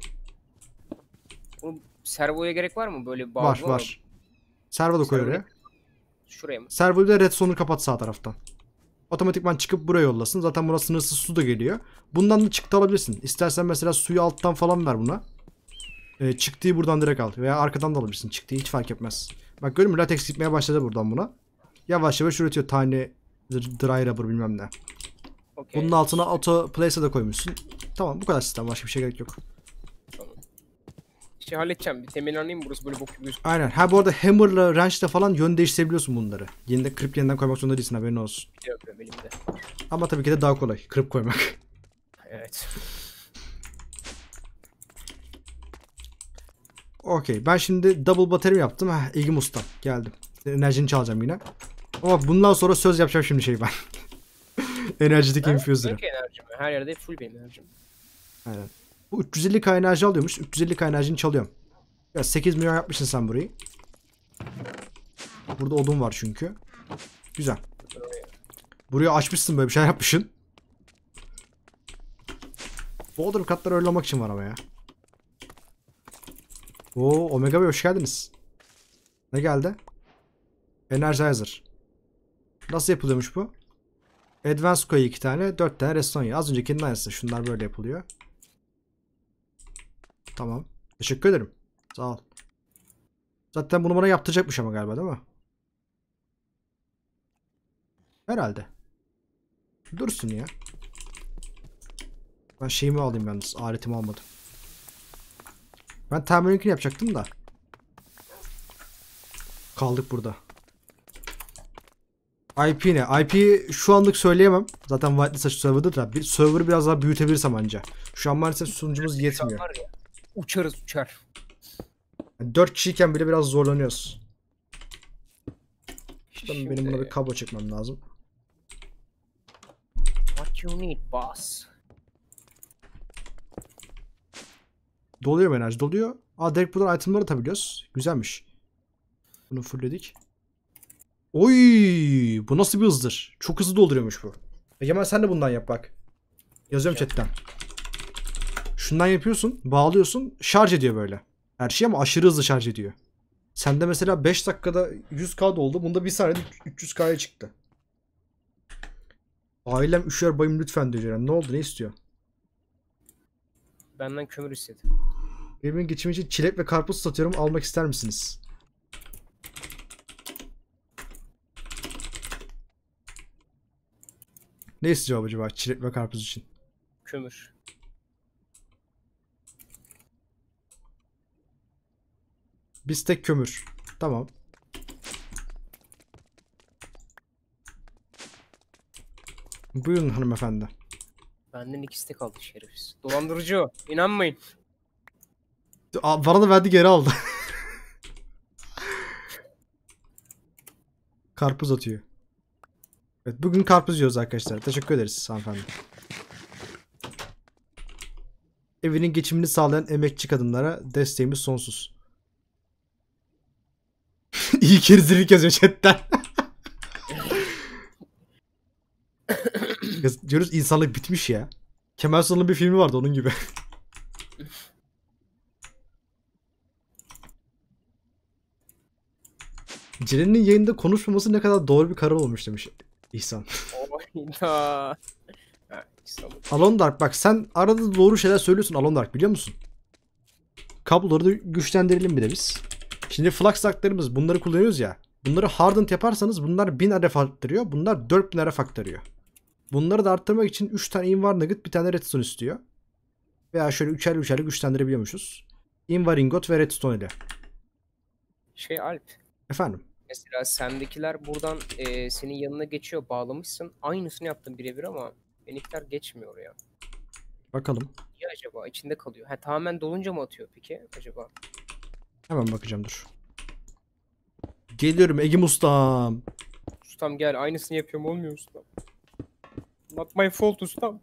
Oğlum, servoya gerek var mı? Böyle bağlı var. Var var. Servo da koy oraya. Şuraya mı? Servoyu da redstone'u kapat sağ taraftan. Otomatikman çıkıp buraya yollasın. Zaten burası sınırsız su da geliyor. Bundan da çıktı alabilirsin. İstersen mesela suyu alttan falan ver buna. Ee, çıktığı buradan direkt al. Veya arkadan da alabilirsin. Çıktığı hiç fark etmez. Bak görüyor musun? Latex gitmeye başladı buradan buna. Yavaş yavaş üretiyor. Tane dry rubber bilmem ne. Okay. Bunun altına auto place'e de koymuşsun. Tamam bu kadar sistem. Başka bir şey gerek yok şey halledeceğim. Bir temin anlayayım burası böyle bok gibi Aynen. Ha bu arada hammer'la wrench'le falan yön değiştirebiliyorsun bunları. Yeniden kırıp yeniden koymak zorunda değilsin haberin olsun. Yapıyorum de. Ama tabii ki de daha kolay kırıp koymak. Evet. Okey. Ben şimdi double battery yaptım. Ha ilgim ustam. Geldim. Enerjini çalacağım yine. Ama bundan sonra söz yapacağım şimdi şey ben. Enerjideki infuser'ı. Her yerde full benim enerjim. Aynen. Bu 350 kaynarcı alıyormuş. 350 kaynarcını çalıyorum. Ya 8 milyon yapmışsın sen burayı. Burada odun var çünkü. Güzel. Buraya açmışsın böyle bir şey yapmışsın. Bodrum katları örlemek için var ama ya. Oo Omega Bey hoş geldiniz. Ne geldi? Energizer. Nasıl yapılıyormuş bu? Advanced Koyu iki tane, dört tane Restonya. Az öncekinin aynısı. Şunlar böyle yapılıyor. Tamam. Teşekkür ederim. Sağ ol. Zaten bunu bana yaptıracakmış ama galiba değil mi? Herhalde. Dursun ya. Ben şeyimi alayım yalnız. Aletimi almadım. Ben terminalini yapacaktım da. Kaldık burada. IP ne? IP şu anlık söyleyemem. Zaten whitelist açı server'da da. Bir server'ı biraz daha büyütebilirsem anca. Şu an maalesef sunucumuz yetmiyor. Uçarız uçar. Dört kişiyken bile biraz zorlanıyoruz. Şimdi... benim buna bir kablo çekmem lazım. What you need boss? Doluyor mu enerji? Doluyor. Aa direkt buradan itemları atabiliyoruz. Güzelmiş. Bunu fullledik. Oy! Bu nasıl bir hızdır? Çok hızlı dolduruyormuş bu. Egemen sen de bundan yap bak. Yazıyorum chatten. Şundan yapıyorsun, bağlıyorsun, şarj ediyor böyle. Her şey ama aşırı hızlı şarj ediyor. Sende mesela 5 dakikada 100k doldu. Bunda 1 saniyede 300k'ya çıktı. Ailem üşüyor bayım lütfen diyor Ceren. Ne oldu ne istiyor? Benden kömür istedi. Evimin geçimi için çilek ve karpuz satıyorum. Almak ister misiniz? Ne istiyor acaba çilek ve karpuz için? Kömür. Bistek kömür. Tamam. Buyurun hanımefendi. Benden ikisi de kaldı şerefsiz. Dolandırıcı o. İnanmayın. Aa, verdi geri aldı. karpuz atıyor. Evet bugün karpuz yiyoruz arkadaşlar. Teşekkür ederiz hanımefendi. Evinin geçimini sağlayan emekçi kadınlara desteğimiz sonsuz. İyi kerizilik yazıyor chatten. Diyoruz insanlık bitmiş ya. Kemal Sunal'ın bir filmi vardı onun gibi. Ceren'in yayında konuşmaması ne kadar doğru bir karar olmuş demiş İhsan. Alondark bak sen arada doğru şeyler söylüyorsun Alondark biliyor musun? Kabloları da güçlendirelim bir de biz. Şimdi flux ducklarımız bunları kullanıyoruz ya. Bunları hardened yaparsanız bunlar 1000 RF arttırıyor. Bunlar 4000 RF aktarıyor. Bunları da arttırmak için 3 tane invar nugget bir tane redstone istiyor. Veya şöyle üçer üçerli güçlendirebiliyormuşuz. Invar ingot ve redstone ile. Şey Alp. Efendim? Mesela Sam'dekiler buradan e, senin yanına geçiyor bağlamışsın. Aynısını yaptım birebir ama benimkiler geçmiyor ya. Bakalım. Niye acaba? içinde kalıyor. Ha tamamen dolunca mı atıyor peki acaba? Hemen bakacağım dur. Geliyorum Egim ustam. Ustam gel aynısını yapıyorum olmuyor ustam. Not my fault ustam.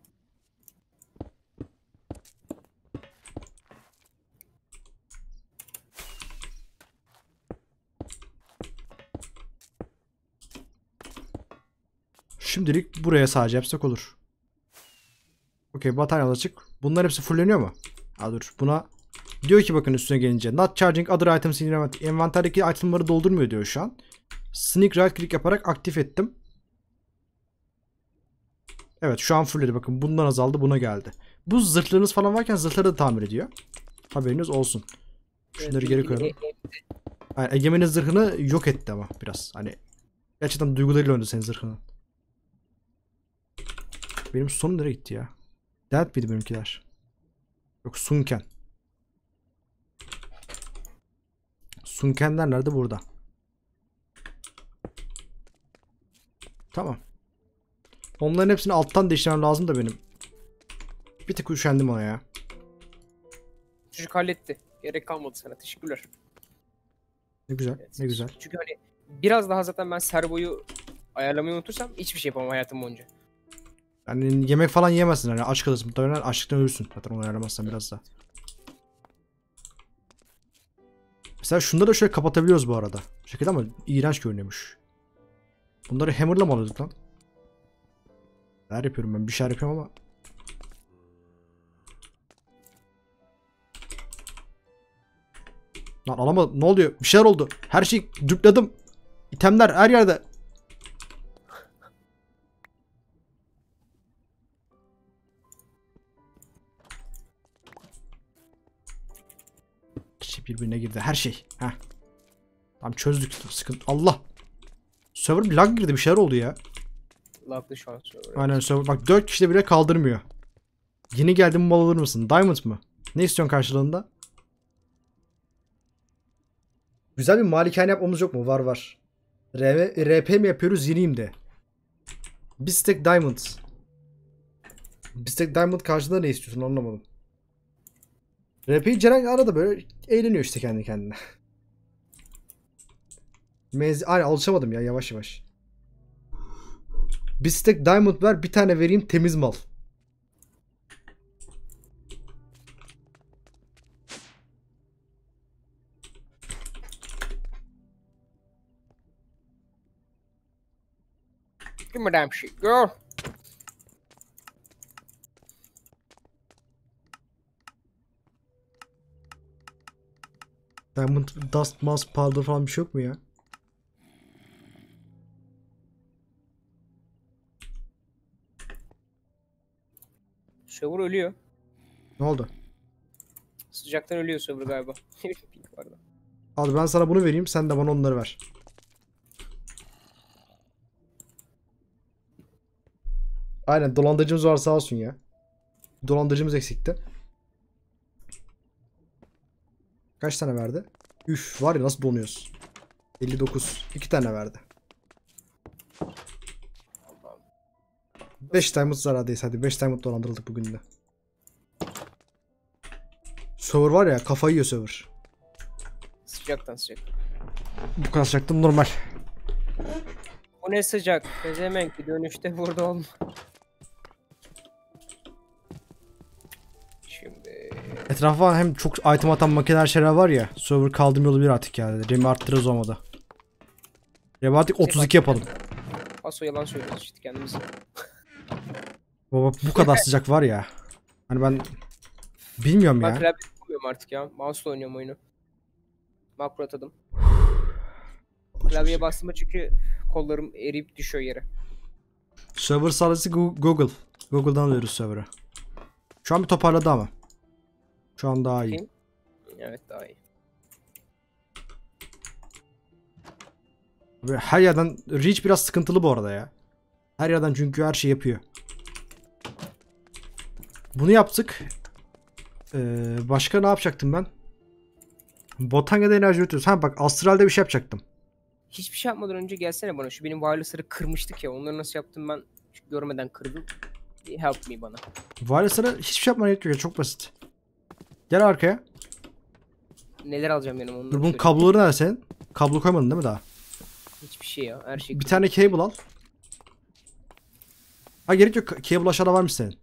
Şimdilik buraya sadece yapsak olur. Okey batarya açık. Bunlar hepsi fulleniyor mu? Ha dur buna Diyor ki bakın üstüne gelince not charging other items in your Envanterdeki itemları doldurmuyor diyor şu an. Sneak right click yaparak aktif ettim. Evet şu an fullledi bakın bundan azaldı buna geldi. Bu zırhlarınız falan varken zırhları da tamir ediyor. Haberiniz olsun. Şunları geri koyalım. Yani Egemen'in zırhını yok etti ama biraz. Hani gerçekten duygularıyla oynadı senin zırhını. Benim son nereye gitti ya? Dert miydi benimkiler? Yok Sunken. Sunkenler nerede? Burada. Tamam. Onların hepsini alttan değiştirmem lazım da benim. Bir tık üşendim ona ya. Çocuk halletti. Gerek kalmadı sana. Teşekkürler. Ne güzel. Evet. Ne güzel. Çünkü hani biraz daha zaten ben servoyu ayarlamayı unutursam hiçbir şey yapamam hayatım boyunca. Yani yemek falan yemezsin hani aç kalırsın muhtemelen açlıktan ölürsün zaten onu ayarlamazsan biraz daha. Mesela şunları da şöyle kapatabiliyoruz bu arada. Bu şekilde ama iğrenç görünüyormuş. Bunları hammerla mı alıyorduk lan? Neler yapıyorum ben? Bir şeyler yapıyorum ama. Lan alamadım. Ne oluyor? Bir şeyler oldu. Her şey düpladım. İtemler her yerde. Birbirine girdi her şey. Heh. Tamam çözdük. Sıkıntı. Allah. Server lag girdi bir şeyler oldu ya. Laglı şu an server. Aynen server. Bak 4 kişi de bile kaldırmıyor. Yeni geldim mal alır mısın? Diamond mı? Ne istiyorsun karşılığında? Güzel bir malikane yapmamız yok mu? Var var. RP, RP mi yapıyoruz? Yeniyim de. bistek diamond. bistek diamond karşılığında ne istiyorsun anlamadım. Rap'i Ceren arada böyle eğleniyor işte kendi kendine. Mez Ay alışamadım ya yavaş yavaş. Bir stack diamond ver bir tane vereyim temiz mal. Give me damn shit girl. Diamond Dust Mask Powder falan bir şey yok mu ya? Shower ölüyor. Ne oldu? Sıcaktan ölüyor Shower galiba. Al ben sana bunu vereyim sen de bana onları ver. Aynen dolandırıcımız var sağ olsun ya. Dolandırıcımız eksikti. Kaç tane verdi? Üf var ya nasıl donuyoruz. 59. 2 tane verdi. 5 Timeout zarardayız hadi. 5 Timeout dolandırıldık bugün de. Sövür var ya kafayı yiyor server. Sıcaktan sıcak. Bu kadar sıcaktım normal. Bu ne sıcak? ki dönüşte burada olma. etrafı var. Hem çok item atan makineler şeyler var ya. Server kaldım yolu bir artık yani. Remi arttırırız olmadı. Remi artık 32 şey, yapalım. Aso yalan söylüyoruz işte kendimize. Baba bu kadar sıcak var ya. Hani ben bilmiyorum ben ya. Ben klavye kullanmıyorum artık ya. Mouse'la oynuyorum oyunu. Makro atadım. Klavye şey bastığımda çünkü kollarım erip düşüyor yere. Server sadece Google. Google'dan alıyoruz server'ı. Şu an bir toparladı ama. Şu an daha iyi. Evet daha iyi. Ve her yerden Reach biraz sıkıntılı bu arada ya. Her yerden çünkü her şey yapıyor. Bunu yaptık. Ee, başka ne yapacaktım ben? Botanya'da enerji üretiyoruz. Ha bak astralde bir şey yapacaktım. Hiçbir şey yapmadan önce gelsene bana. Şu benim wireless'ları kırmıştık ya. Onları nasıl yaptım ben görmeden kırdım. Help me bana. Wireless'lara hiçbir şey yapmana gerek yok ya. Çok basit. Gel arkaya. Neler alacağım benim onu. Dur bunun kabloları nerede senin? Kablo koymadın değil mi daha? Hiçbir şey ya. Her şey. Bir tane cable al. Ha gerek yok. Cable aşağıda mı senin.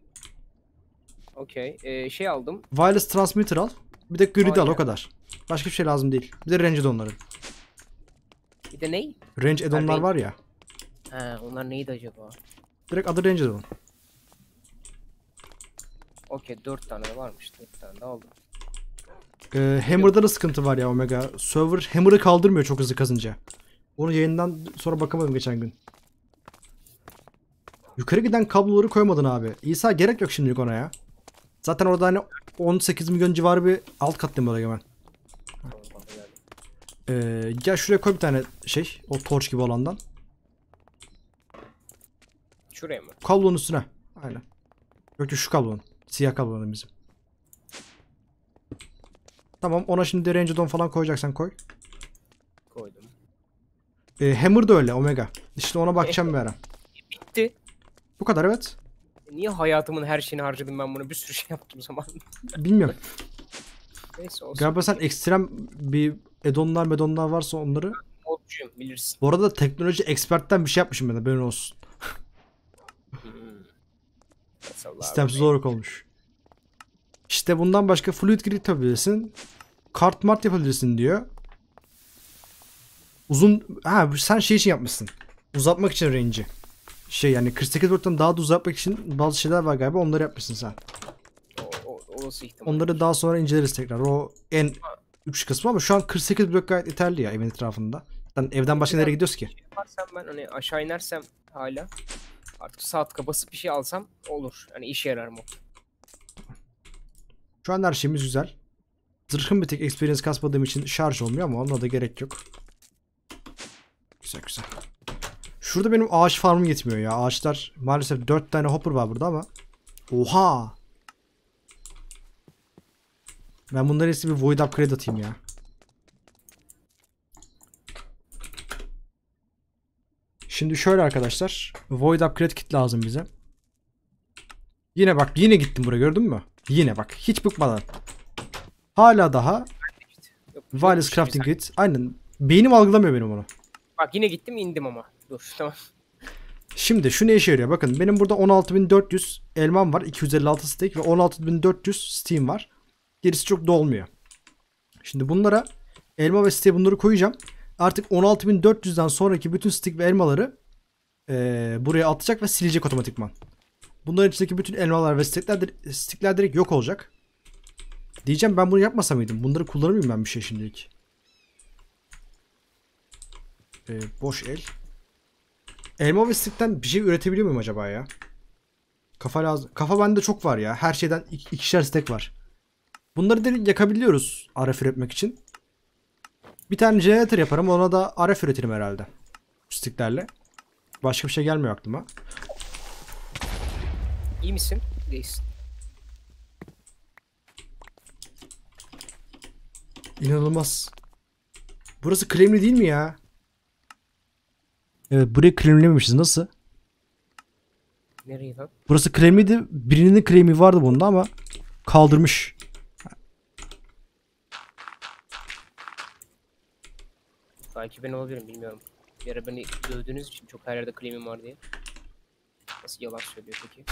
Okey. Ee, şey aldım. Wireless transmitter al. Bir de grid al o kadar. Başka bir şey lazım değil. Bir de range addonları. Bir de ney? Range addonlar var ya. He onlar neydi acaba? Direkt adı range addon. Okey 4 tane de varmış. 4 tane de aldım. Ee, hammer'da da sıkıntı var ya Omega. Server Hammer'ı kaldırmıyor çok hızlı kazınca. Onu yayından sonra bakamadım geçen gün. Yukarı giden kabloları koymadın abi. İsa gerek yok şimdilik ona ya. Zaten orada hani 18 milyon civarı bir alt katlayım oraya hemen. Ee, gel şuraya koy bir tane şey. O torch gibi olandan. Şuraya mı? Kablonun üstüne. Aynen. Yok şu kablonun. Siyah kablolardan bizim. Tamam ona şimdi range don falan koyacaksan koy. Koydum. Ee, hammer da öyle omega. İşte ona bakacağım bir ara. Bitti. Bu kadar evet. Niye hayatımın her şeyini harcadım ben bunu? Bir sürü şey yaptım zaman. Bilmiyorum. Neyse olsun. Galiba sen ekstrem bir edonlar medonlar varsa onları. Modcuyum bilirsin. Bu arada teknoloji expertten bir şey yapmışım ben de, olsun. Sistemsiz olarak olmuş. İşte bundan başka fluid grid yapabilirsin. Kart mart yapabilirsin diyor. Uzun... Ha sen şey için yapmışsın. Uzatmak için range'i. Şey yani 48 volttan daha da uzatmak için bazı şeyler var galiba onları yapmışsın sen. O, o, onları daha sonra inceleriz tekrar. O en üç kısmı ama şu an 48 blok gayet yeterli ya evin etrafında. Yani evden başka şey nereye gidiyoruz ki? Yaparsam şey ben hani aşağı inersem hala Artık saatka basıp bir şey alsam olur. Yani işe yarar mı? Şu an her şeyimiz güzel. Zırhım bir tek experience kasmadığım için şarj olmuyor ama ona da gerek yok. Güzel güzel. Şurada benim ağaç farmım yetmiyor ya. Ağaçlar maalesef 4 tane hopper var burada ama. Oha! Ben bunların hepsi bir void upgrade atayım ya. Şimdi şöyle arkadaşlar. Void upgrade kit lazım bize. Yine bak yine gittim buraya gördün mü? Yine bak hiç bıkmadan. Hala daha Wireless Crafting Kit. Aynen. Beynim algılamıyor benim onu. Bak yine gittim indim ama. Dur tamam. Şimdi şu ne işe yarıyor? Bakın benim burada 16400 elmam var. 256 stake ve 16400 steam var. Gerisi çok dolmuyor. Şimdi bunlara elma ve steam bunları koyacağım artık 16.400'den sonraki bütün stick ve elmaları e, buraya atacak ve silecek otomatikman. Bunların içindeki bütün elmalar ve stickler, stickler direkt yok olacak. Diyeceğim ben bunu yapmasa mıydım? Bunları kullanır ben bir şey şimdilik? E, boş el. Elma ve stickten bir şey üretebiliyor muyum acaba ya? Kafa lazım. Kafa bende çok var ya. Her şeyden ik ikişer stek var. Bunları direkt yakabiliyoruz RF üretmek için. Bir tane generator yaparım. Ona da RF üretirim herhalde. Stiklerle. Başka bir şey gelmiyor aklıma. İyi misin? Değilsin. İnanılmaz. Burası kremli değil mi ya? Evet burayı kremlememişiz. Nasıl? Nereye lan? Burası kremliydi. Birinin kremi vardı bunda ama kaldırmış. Belki ben olabilirim bilmiyorum. Bir ara beni dövdüğünüz için çok her yerde claim'im var diye. Nasıl yalan söylüyor peki?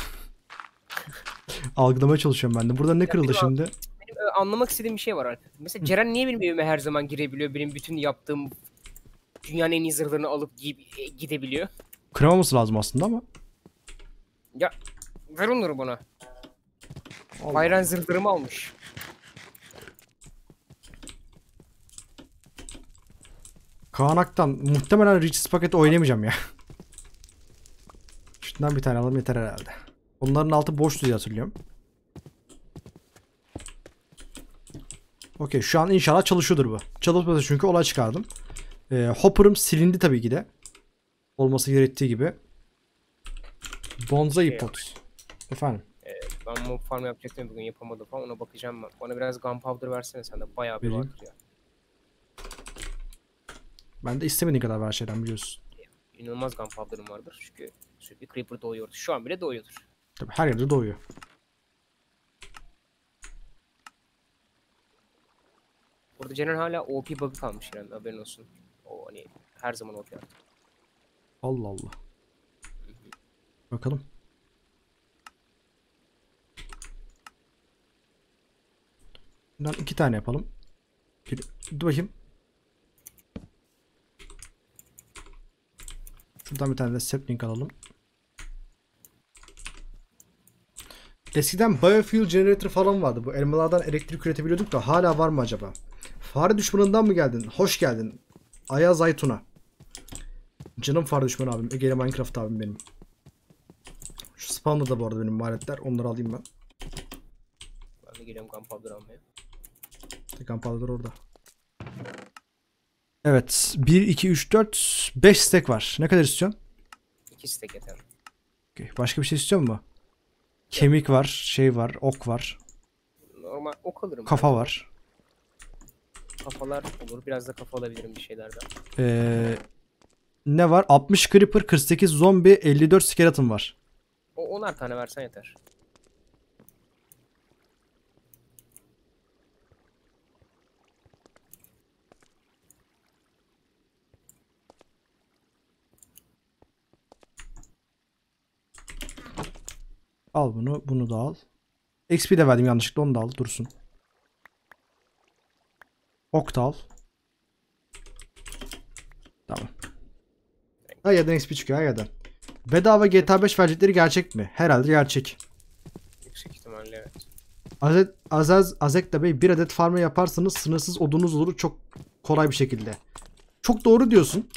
Algılamaya çalışıyorum ben de. Burada ne kırıldı benim şimdi? Benim e, anlamak istediğim bir şey var artık. Mesela Ceren niye benim evime her zaman girebiliyor? Benim bütün yaptığım dünyanın en iyi zırhlarını alıp giyip e, gidebiliyor. Kıramaması lazım aslında ama. Ya ver onları bana. Allah. Bayran zırhlarımı almış. Kaan Muhtemelen Rich's paket oynamayacağım ya. Şundan bir tane alalım yeter herhalde. Onların altı boş diye hatırlıyorum. Okey şu an inşallah çalışıyordur bu. Çalışmasa çünkü olay çıkardım. Ee, hopper'ım silindi tabii ki de. Olması gerektiği gibi. Bonza şey Efendim. ben mob farm yapacaktım bugün yapamadım falan ona bakacağım ben. Bana biraz gunpowder versene sen de bayağı bir Vereyim. Ben de istemediğin kadar var şeyden biliyorsun. İnanılmaz gunpowder'ım vardır çünkü sürekli creeper doğuyor. Şu an bile doğuyordur. Tabii her yerde doğuyor. Burada Caner hala OP bug'ı kalmış yani haberin olsun. O hani her zaman OP artık. Allah Allah. Bakalım. Bundan iki tane yapalım. Bir, dur bakayım. Şuradan bir tane de sapling alalım. Eskiden biofuel generator falan vardı. Bu elmalardan elektrik üretebiliyorduk da hala var mı acaba? Fare düşmanından mı geldin? Hoş geldin. Ayaz Aytun'a. Canım fare düşmanı abim. Ege'li Minecraft abim benim. Şu spawner da bu arada benim aletler. Onları alayım ben. Ben de geliyorum gunpowder almaya. Gunpowder orada. Evet. 1, 2, 3, 4, 5 stack var. Ne kadar istiyorsun? 2 stack yeter. Okay. Başka bir şey istiyor mu? Kemik var, şey var, ok var. Normal ok alırım. Kafa ben. var. Kafalar olur. Biraz da kafa alabilirim bir şeylerden. Ee, ne var? 60 creeper, 48 zombi, 54 skeleton var. O 10'ar tane versen yeter. Al bunu. Bunu da al. XP de verdim yanlışlıkla. Onu da al. Dursun. Okta al. Tamam. Her yerden XP çıkıyor her yerden. Bedava GTA 5 verecekleri gerçek mi? Herhalde gerçek. Yüksek ihtimalle evet. Azet, Azaz, Azekta Bey bir adet farmı yaparsanız sınırsız odunuz olur çok kolay bir şekilde. Çok doğru diyorsun.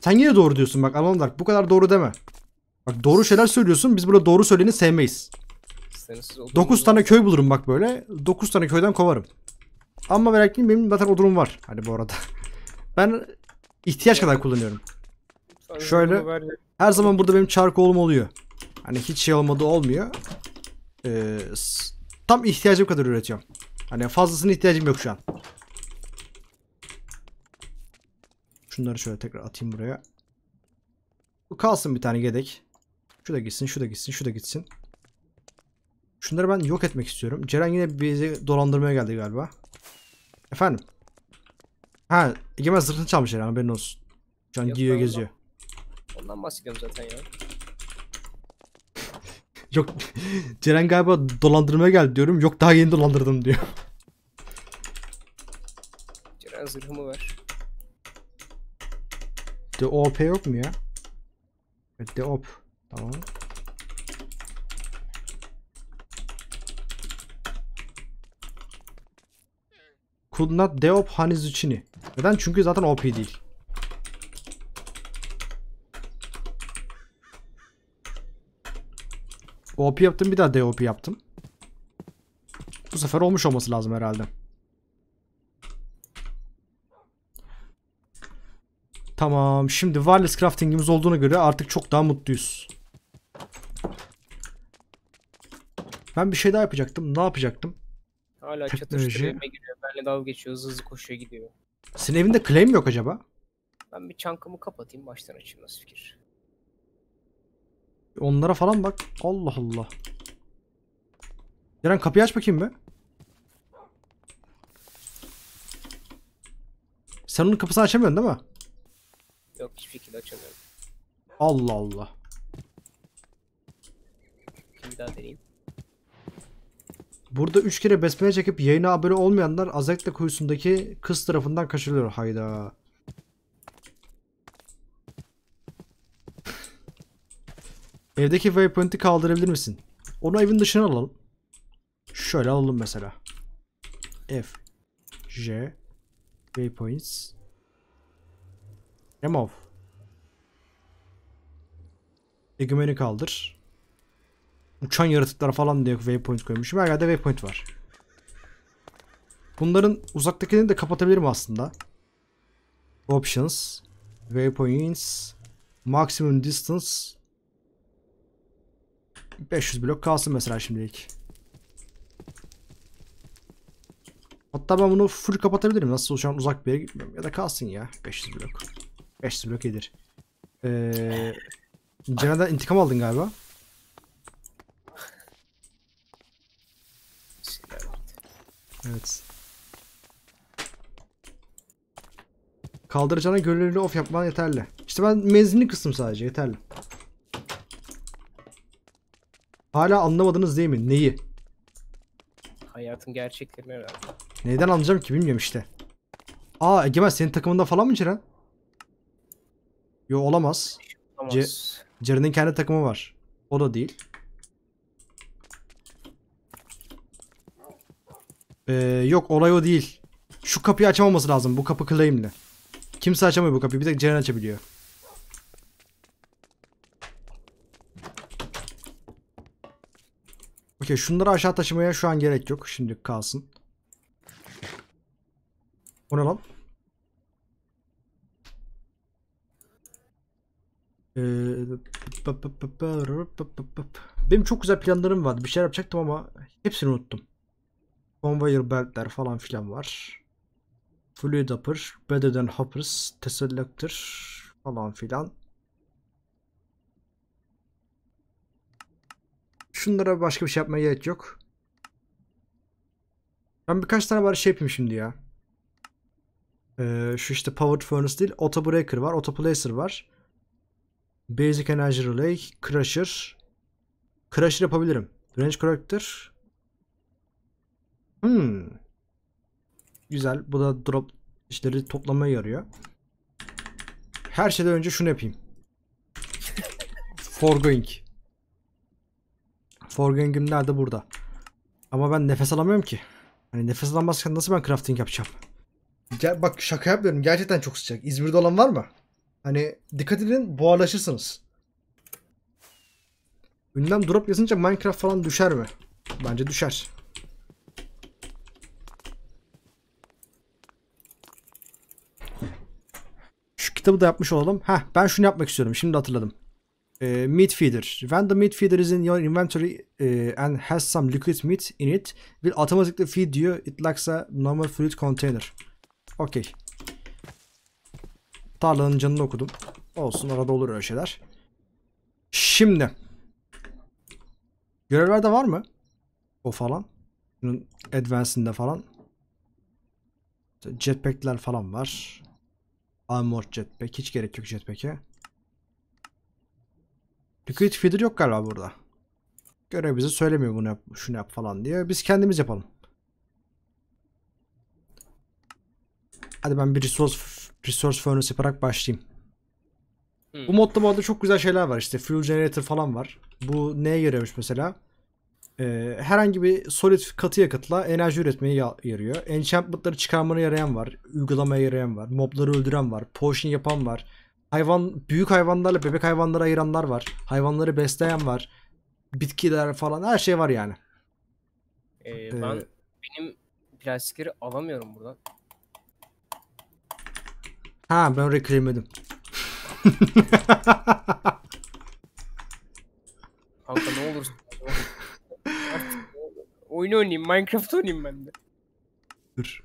Sen yine doğru diyorsun bak Alandark bu kadar doğru deme. Bak doğru şeyler söylüyorsun. Biz burada doğru söyleni sevmeyiz. Sensiz 9 tane köy bulurum bak böyle. 9 tane köyden kovarım. Ama merak etmeyin benim zaten durum var. Hani bu arada. ben ihtiyaç kadar kullanıyorum. Şöyle her zaman burada benim çarkoğlum oluyor. Hani hiç şey olmadı olmuyor. Ee, tam ihtiyacım kadar üretiyorum. Hani fazlasına ihtiyacım yok şu an. Şunları şöyle tekrar atayım buraya. Bu kalsın bir tane yedek. Şu da gitsin, şu da gitsin, şu da gitsin. Şunları ben yok etmek istiyorum. Ceren yine bizi dolandırmaya geldi galiba. Efendim? Ha, Egemen zırhını çalmış Ceren haberin olsun. Şu an Yok, giyiyor ben geziyor. Ondan, ondan bahsediyorum zaten ya. Yok, Ceren galiba dolandırmaya geldi diyorum. Yok daha yeni dolandırdım diyor. Ceren zırhımı ver. De DOP yok mu ya? De op. Tamam. Could not deop Hanizuchini. Neden? Çünkü zaten OP değil. OP yaptım bir daha DOP yaptım. Bu sefer olmuş olması lazım herhalde. Tamam şimdi wireless crafting'imiz olduğuna göre artık çok daha mutluyuz. Ben bir şey daha yapacaktım. Ne yapacaktım? Hala Teknoloji. evime giriyor. Benle dalga geçiyor. Hızlı hızlı koşuyor gidiyor. Senin evinde claim yok acaba? Ben bir çankımı kapatayım. Baştan açayım nasıl fikir? Onlara falan bak. Allah Allah. Ceren kapıyı aç bakayım be. Sen onun kapısını açamıyorsun değil mi? Yok hiçbir şekilde açamıyorum. Allah Allah. Bir daha deneyeyim. Burada 3 kere besmele çekip yayına abone olmayanlar Azekle kuyusundaki kız tarafından kaçırılıyor. Hayda. Evdeki waypoint'i kaldırabilir misin? Onu evin dışına alalım. Şöyle alalım mesela. F J Waypoints Remove Egemeni kaldır uçan yaratıklar falan diye waypoint koymuşum. Her yerde waypoint var. Bunların uzaktakini de kapatabilirim aslında. Options. Waypoints. Maximum distance. 500 blok kalsın mesela şimdilik. Hatta ben bunu full kapatabilirim. Nasıl şu an uzak bir yere gitmiyorum. Ya da kalsın ya. 500 blok. 500 blok yedir. Ee, Cenel'den intikam aldın galiba. Evet. Kaldıracağına gönüllü off yapman yeterli. İşte ben menzilini kıstım sadece yeterli. Hala anlamadınız değil mi? Neyi? Hayatın gerçeklerini herhalde. Neyden anlayacağım ki bilmiyorum işte. Aa Egemen senin takımında falan mı Ceren? Yo olamaz. olamaz. Ceren'in kendi takımı var. O da değil. Ee, yok olay o değil. Şu kapıyı açamaması lazım. Bu kapı claimli. Kimse açamıyor bu kapıyı. Bir tek Ceren açabiliyor. Okey şunları aşağı taşımaya şu an gerek yok. Şimdi kalsın. O ne lan? Benim çok güzel planlarım vardı. Bir şeyler yapacaktım ama hepsini unuttum. Conveyor beltler falan filan var. Fluid upper, better than hoppers, tesselector falan filan. Şunlara başka bir şey yapmaya gerek yok. Ben birkaç tane bari şey yapayım şimdi ya. Ee, şu işte Powered Furnace değil. Auto Breaker var. Auto Placer var. Basic Energy Relay. Crusher. Crusher yapabilirim. Range Corrector. Hmm. Güzel. Bu da drop işleri toplamaya yarıyor. Her şeyden önce şunu yapayım. Forgoing. Forgoing'im nerede? Burada. Ama ben nefes alamıyorum ki. Hani nefes alamazken nasıl ben crafting yapacağım? Gel bak şaka yapmıyorum. Gerçekten çok sıcak. İzmir'de olan var mı? Hani dikkat edin buharlaşırsınız. Ünlem drop yazınca Minecraft falan düşer mi? Bence düşer. kitabı da yapmış olalım. Heh ben şunu yapmak istiyorum. Şimdi hatırladım. E, meat feeder. When the meat feeder is in your inventory e, and has some liquid meat in it will automatically feed you. It lacks a normal fluid container. Okey. Tarlanın canını okudum. Olsun arada olur öyle şeyler. Şimdi. Görevlerde var mı? O falan. Bunun advance'inde falan. Jetpack'ler falan var. Armored jetpack. Hiç gerek yok jetpack'e. Liquid feeder yok galiba burada. Görev bize söylemiyor bunu yap, şunu yap falan diye. Biz kendimiz yapalım. Hadi ben bir resource, resource furnace yaparak başlayayım. Hmm. Bu modda bu arada çok güzel şeyler var. İşte fuel generator falan var. Bu neye yarıyormuş mesela? Ee, herhangi bir solid katı yakıtla enerji üretmeye yarıyor. Enchantment'ları çıkarmana yarayan var. Uygulamaya yarayan var. Mobları öldüren var. Potion yapan var. Hayvan, büyük hayvanlarla bebek hayvanları ayıranlar var. Hayvanları besleyen var. Bitkiler falan her şey var yani. Ee, ee, ben benim plastikleri alamıyorum buradan. Ha ben reclaimledim. Kanka ne olursun Oyun oynayayım. Minecraft oynayayım ben de. Dur.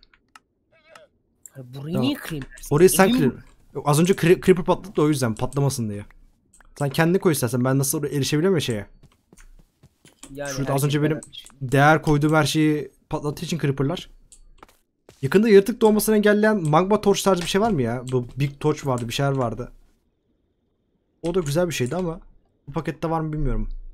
burayı tamam. niye kırayım? Orayı sen kır. Az önce cre creeper patladı da o yüzden patlamasın diye. Sen kendi koy istersen. Ben nasıl erişebilirim ya şeye? Yani Şurada az önce benim vermiş. değer koyduğum her şeyi patlattığı için creeperlar. Yakında yırtık doğmasını engelleyen magma torch tarzı bir şey var mı ya? Bu big torch vardı, bir şeyler vardı. O da güzel bir şeydi ama bu pakette var mı bilmiyorum.